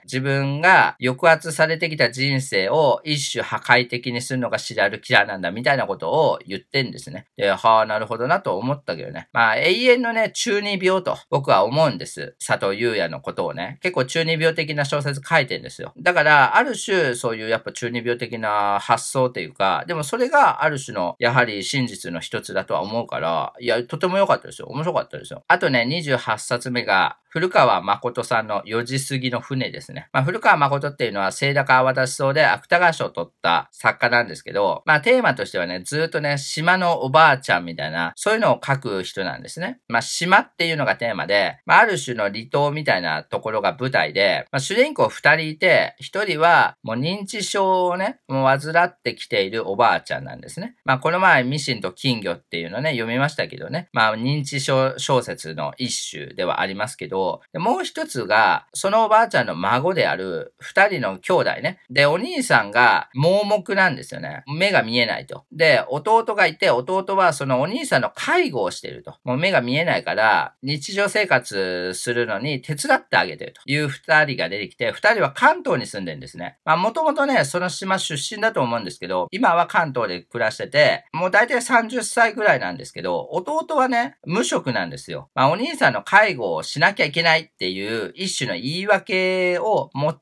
A: 自分が抑圧されてきた人生を一種破壊的にするのがシりアルキラーなんだみたいなことを言ってんですね。で、はあ、なるほどなと思ったけどね。まあ、永遠のね、中二病と僕は思うんです。佐藤優也のことをね。結構中二病的な小説書いてんですよ。だから、ある種、そういうやっぱ中二病的な発想っていうか、でもそれがある種の、やはり真実の一つだとは思うから、いや、とても良かったですよ。面白かったですよ。あとね、28冊目が、古川誠さんの4時過ぎの船船ですね。まあ、古川誠っていうのは、清高淡田そうで芥川賞を取った作家なんですけど、まあ、テーマとしてはね、ずっとね、島のおばあちゃんみたいな、そういうのを書く人なんですね。まあ、島っていうのがテーマで、まあ、ある種の離島みたいなところが舞台で、まあ、主人公二人いて、一人は、もう認知症をね、もう患ってきているおばあちゃんなんですね。まあ、この前、ミシンと金魚っていうのね、読みましたけどね、まあ、認知症小説の一種ではありますけど、もう一つが、そのおばあちゃんの孫である二人の兄弟ね。で、お兄さんが盲目なんですよね。目が見えないと。で、弟がいて、弟はそのお兄さんの介護をしてると。もう目が見えないから、日常生活するのに手伝ってあげてるという二人が出てきて、二人は関東に住んでるんですね。まあ、もともとね、その島出身だと思うんですけど、今は関東で暮らしてて、もう大体30歳ぐらいなんですけど、弟はね、無職なんですよ。まあ、お兄さんの介護をしなきゃいけないっていう一種の言い訳を持っ、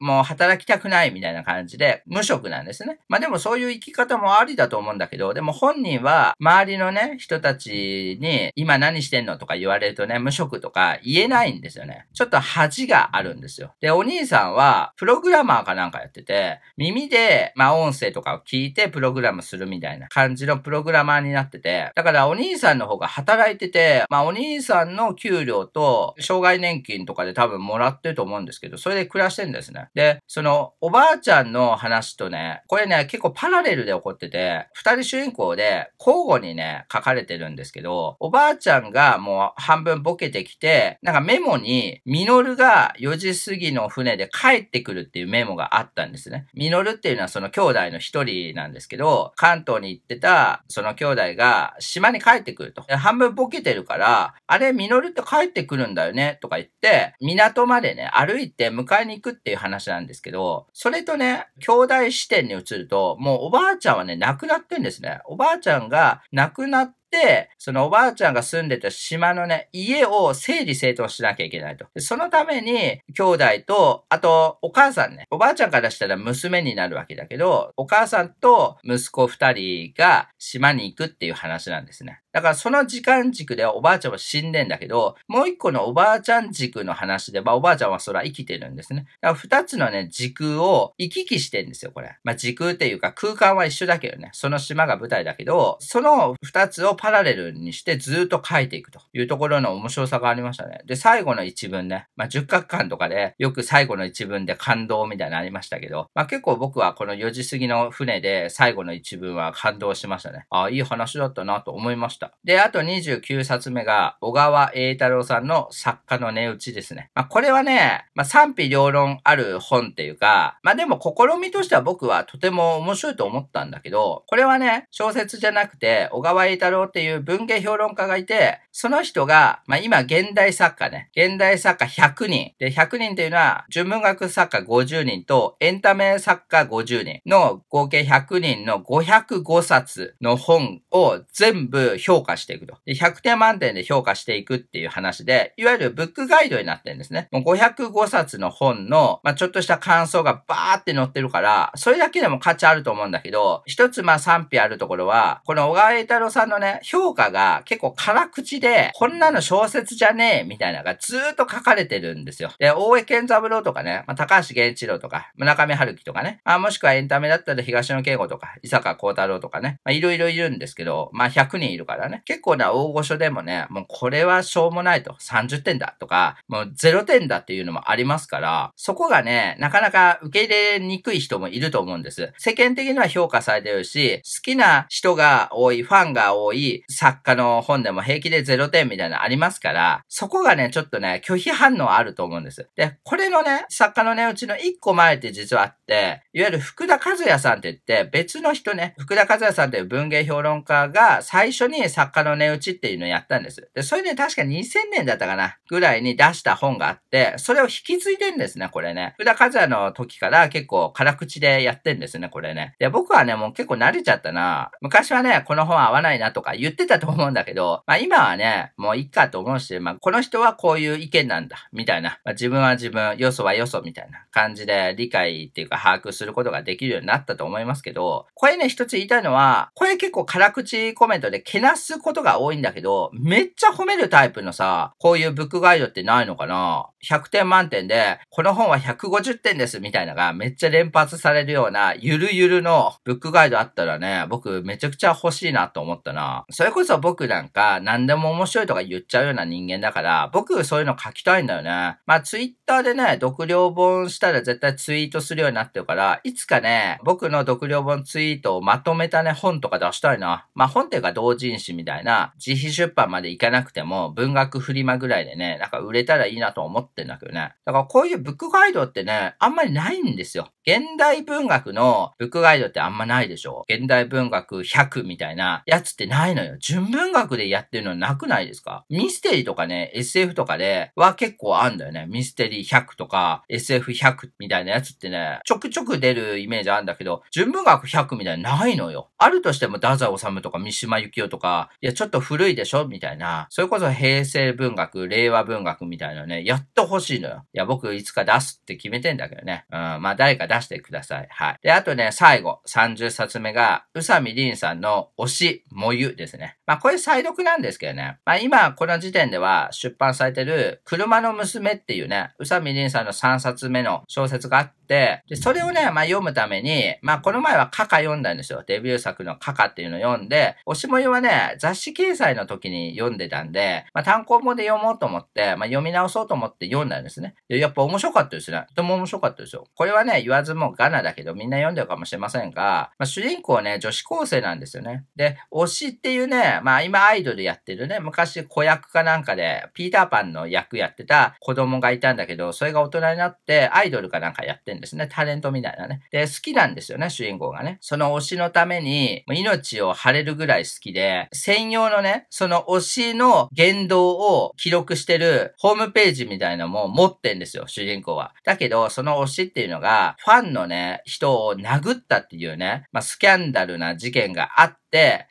A: もう働きたくないみたいな感じで、無職なんですね。まあでもそういう生き方もありだと思うんだけど、でも本人は、周りのね、人たちに、今何してんのとか言われるとね、無職とか言えないんですよね。ちょっと恥があるんですよ。で、お兄さんは、プログラマーかなんかやってて、耳で、まあ音声とかを聞いてプログラムするみたいな感じのプログラマーになってて、だからお兄さんの方が働いてて、まあお兄さんの給料と、障害年金とかで多分もらってると思うんですけど、それで暮らしてんでですね。で、その、おばあちゃんの話とね、これね、結構パラレルで起こってて、二人主人公で交互にね、書かれてるんですけど、おばあちゃんがもう半分ボケてきて、なんかメモに、ミノルが4時過ぎの船で帰ってくるっていうメモがあったんですね。ミノルっていうのはその兄弟の一人なんですけど、関東に行ってたその兄弟が島に帰ってくると。半分ボケてるから、あれ、ミノルって帰ってくるんだよねとか言って、港までね、歩いて迎えに行くってっていう話なんですけど、それとね、兄弟視点に移ると、もうおばあちゃんはね、亡くなってんですね。おばあちゃんが亡くなって、そのおばあちゃんが住んでた島のね、家を整理整頓しなきゃいけないと。そのために、兄弟と、あと、お母さんね、おばあちゃんからしたら娘になるわけだけど、お母さんと息子二人が島に行くっていう話なんですね。だからその時間軸ではおばあちゃんは死んでんだけど、もう一個のおばあちゃん軸の話で、まあおばあちゃんはそら生きてるんですね。だから二つのね、時空を行き来してんですよ、これ。まあ時空っていうか空間は一緒だけどね、その島が舞台だけど、その二つをパラレルにしてずっと書いていくというところの面白さがありましたね。で、最後の一文ね、まあ十角館とかでよく最後の一文で感動みたいなのありましたけど、まあ結構僕はこの4時過ぎの船で最後の一文は感動しましたね。ああ、いい話だったなと思いました。した。で、あと29冊目が、小川栄太郎さんの作家の値打ちですね。まあ、これはね、まあ、賛否両論ある本っていうか、まあ、でも試みとしては僕はとても面白いと思ったんだけど、これはね、小説じゃなくて、小川栄太郎っていう文芸評論家がいて、その人が、まあ、今現代作家ね、現代作家100人。で、100人っていうのは、純文学作家50人と、エンタメ作家50人の合計100人の505冊の本を全部評価していくと。で、100点満点で評価していくっていう話で、いわゆるブックガイドになってるんですね。もう505冊の本の、まあ、ちょっとした感想がバーって載ってるから、それだけでも価値あると思うんだけど、一つま賛否あるところは、この小川栄太郎さんのね、評価が結構辛口で、こんなの小説じゃねえみたいなのがずーっと書かれてるんですよ。で、大江健三郎とかね、まあ、高橋源一郎とか、村上春樹とかね、まあ、もしくはエンタメだったら東野圭吾とか、伊坂幸太郎とかね、まあ、いろいろいるんですけど、まあ100人いるから、からね、結構な大御所でもね、もうこれはしょうもないと、30点だとか、もう0点だっていうのもありますから、そこがね、なかなか受け入れにくい人もいると思うんです。世間的には評価されてるし、好きな人が多い、ファンが多い、作家の本でも平気で0点みたいなのありますから、そこがね、ちょっとね、拒否反応あると思うんです。で、これのね、作家のね、うちの1個前って実はあって、いわゆる福田和也さんって言って、別の人ね、福田和也さんっていう文芸評論家が最初に作家の値打ちっていうのをやったんです。で、それで、ね、確か2000年だったかな、ぐらいに出した本があって、それを引き継いでんですね、これね。宇田和也の時から結構辛口でやってんですね、これね。で、僕はね、もう結構慣れちゃったな。昔はね、この本合わないなとか言ってたと思うんだけど、まあ今はね、もういっかと思うし、まあこの人はこういう意見なんだ、みたいな。まあ、自分は自分、よそはよそみたいな感じで理解っていうか把握することができるようになったと思いますけど、これね、一つ言いたいのは、これ結構辛口コメントでけなすことが多いんだけど、めっちゃ褒めるタイプのさ、こういうブックガイドってないのかな ?100 点満点で、この本は150点ですみたいなのがめっちゃ連発されるような、ゆるゆるのブックガイドあったらね、僕めちゃくちゃ欲しいなと思ったな。それこそ僕なんか何でも面白いとか言っちゃうような人間だから、僕そういうの書きたいんだよね。まあツイッターでね、読量本したら絶対ツイートするようになってるから、いつかね、僕の読量本ツイートをまとめたね、本とか出したいな。まあ本っていうか同人誌しみたいな、自費出版まで行かなくても、文学フリマぐらいでね、なんか売れたらいいなと思ってんだけどね。だからこういうブックガイドってね、あんまりないんですよ。現代文学のブックガイドってあんまないでしょ現代文学100みたいなやつってないのよ。純文学でやってるのなくないですかミステリーとかね、SF とかでは結構あんだよね。ミステリー100とか SF100 みたいなやつってね、ちょくちょく出るイメージあるんだけど、純文学100みたいなないのよ。あるとしても、ダザオサムとか三島由紀夫とか、いや、ちょっと古いでしょみたいな。それこそ平成文学、令和文学みたいなね、やっと欲しいのよ。いや、僕いつか出すって決めてんだけどね。うん、まあ誰か出してください。はい。で、あとね、最後、30冊目が、宇佐美りんさんの推し、もゆですね。まあこれ再読なんですけどね。まあ今、この時点では出版されてる、車の娘っていうね、宇佐美りんさんの3冊目の小説があって、で、それをね、まあ読むために、まあこの前はカカ読んだんですよ。デビュー作のカカっていうのを読んで、推しもゆはね、雑誌掲載の時に読んでたんで、まあ、単行本で読もうと思って、まあ、読み直そうと思って読んだんですね。やっぱ面白かったですね。とても面白かったですよ。これはね、言わずもガナだけど、みんな読んでるかもしれませんが、まあ、主人公ね、女子高生なんですよね。で、推しっていうね、まあ今アイドルやってるね、昔子役かなんかで、ピーターパンの役やってた子供がいたんだけど、それが大人になってアイドルかなんかやってんですね。タレントみたいなね。で、好きなんですよね、主人公がね。その推しのために、命を張れるぐらい好きで、専用のね、その推しの言動を記録してるホームページみたいなのも持ってんですよ、主人公は。だけど、その推しっていうのが、ファンのね、人を殴ったっていうね、まあ、スキャンダルな事件があって、、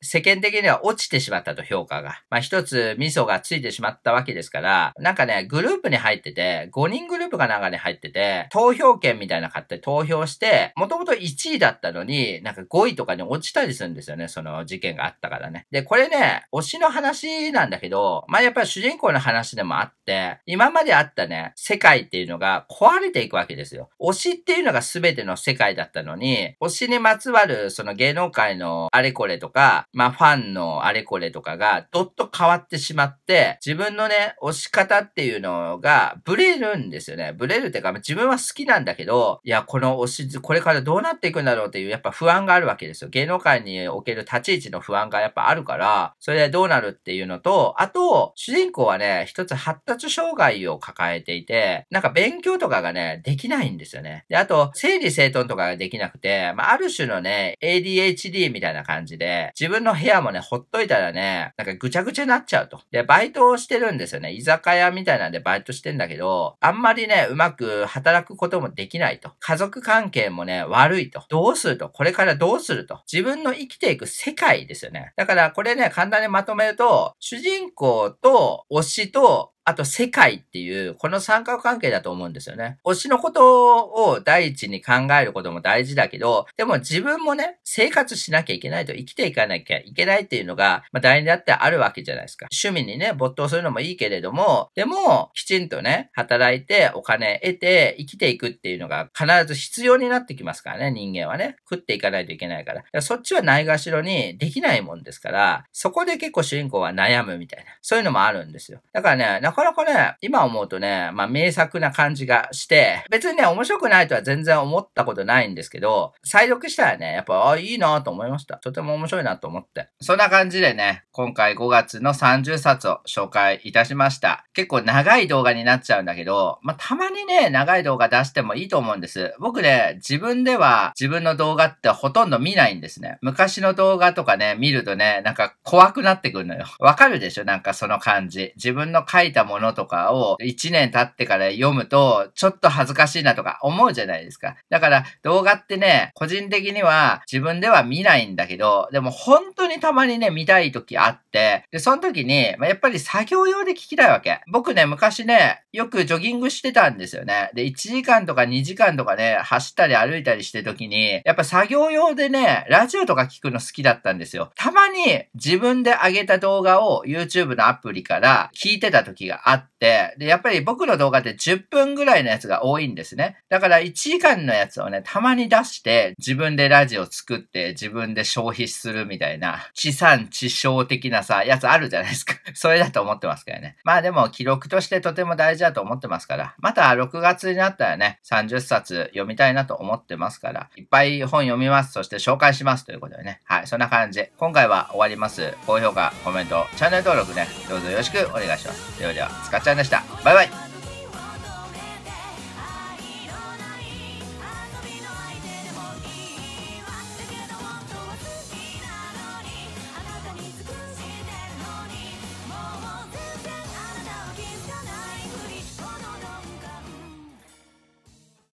A: 世間的には落ちてしまったと評価が。まあ、一つミソがついてしまったわけですから、なんかね、グループに入ってて、5人グループが中に入ってて、投票権みたいな買って投票して、もともと1位だったのに、なんか5位とかに落ちたりするんですよね、その事件があったからね。で、これね、推しの話なんだけど、まあ、やっぱり主人公の話でもあって、今まであったね、世界っていうのが壊れていくわけですよ。推しっていうのが全ての世界だったのに、推しにまつわるその芸能界のあれこれととか、まあファンのあれこれとかがどっと変わってしまって、自分のね、押し方っていうのがブレるんですよね。ブレるってか、ま自分は好きなんだけど、いや、この押し、これからどうなっていくんだろうっていうやっぱ不安があるわけですよ。芸能界における立ち位置の不安がやっぱあるから、それでどうなるっていうのと、あと、主人公はね、一つ発達障害を抱えていて、なんか勉強とかがね、できないんですよね。で、あと、整理整頓とかができなくて、まあ、ある種のね、ADHD みたいな感じで、自分の部屋もね、ほっといたらね、なんかぐちゃぐちゃになっちゃうと。で、バイトをしてるんですよね。居酒屋みたいなんでバイトしてんだけど、あんまりね、うまく働くこともできないと。家族関係もね、悪いと。どうすると。これからどうすると。自分の生きていく世界ですよね。だから、これね、簡単にまとめると、主人公と推しとあと世界っていう、この三角関係だと思うんですよね。推しのことを第一に考えることも大事だけど、でも自分もね、生活しなきゃいけないと生きていかなきゃいけないっていうのが、まあ誰にだってあるわけじゃないですか。趣味にね、没頭するのもいいけれども、でも、きちんとね、働いてお金得て生きていくっていうのが必ず必要になってきますからね、人間はね。食っていかないといけないから。からそっちはないがしろにできないもんですから、そこで結構主人公は悩むみたいな。そういうのもあるんですよ。だからね、かなかね、今思うとね、まあ名作な感じがして、別にね、面白くないとは全然思ったことないんですけど、再読したらね、やっぱ、あ、いいなと思いました。とても面白いなと思って。そんな感じでね、今回5月の30冊を紹介いたしました。結構長い動画になっちゃうんだけど、まあたまにね、長い動画出してもいいと思うんです。僕ね、自分では自分の動画ってほとんど見ないんですね。昔の動画とかね、見るとね、なんか怖くなってくるのよ。わかるでしょなんかその感じ。自分の書いたものとかを1年経ってから読むと、ちょっと恥ずかしいなとか思うじゃないですか。だから動画ってね、個人的には自分では見ないんだけど、でも本当にたまにね、見たい時あって、で、その時に、まあ、やっぱり作業用で聞きたいわけ。僕ね、昔ね、よくジョギングしてたんですよね。で、1時間とか2時間とかね、走ったり歩いたりしてる時に、やっぱ作業用でね、ラジオとか聞くの好きだったんですよ。たまに自分で上げた動画を YouTube のアプリから聞いてた時が até、で、やっぱり僕の動画って10分ぐらいのやつが多いんですね。だから1時間のやつをね、たまに出して、自分でラジオ作って、自分で消費するみたいな、地産地消的なさ、やつあるじゃないですか。それだと思ってますからね。まあでも、記録としてとても大事だと思ってますから、また6月になったらね、30冊読みたいなと思ってますから、いっぱい本読みます。そして紹介しますということでね。はい、そんな感じ。今回は終わります。高評価、コメント、チャンネル登録ね、どうぞよろしくお願いします。ではでは、ちゃしたバイバイ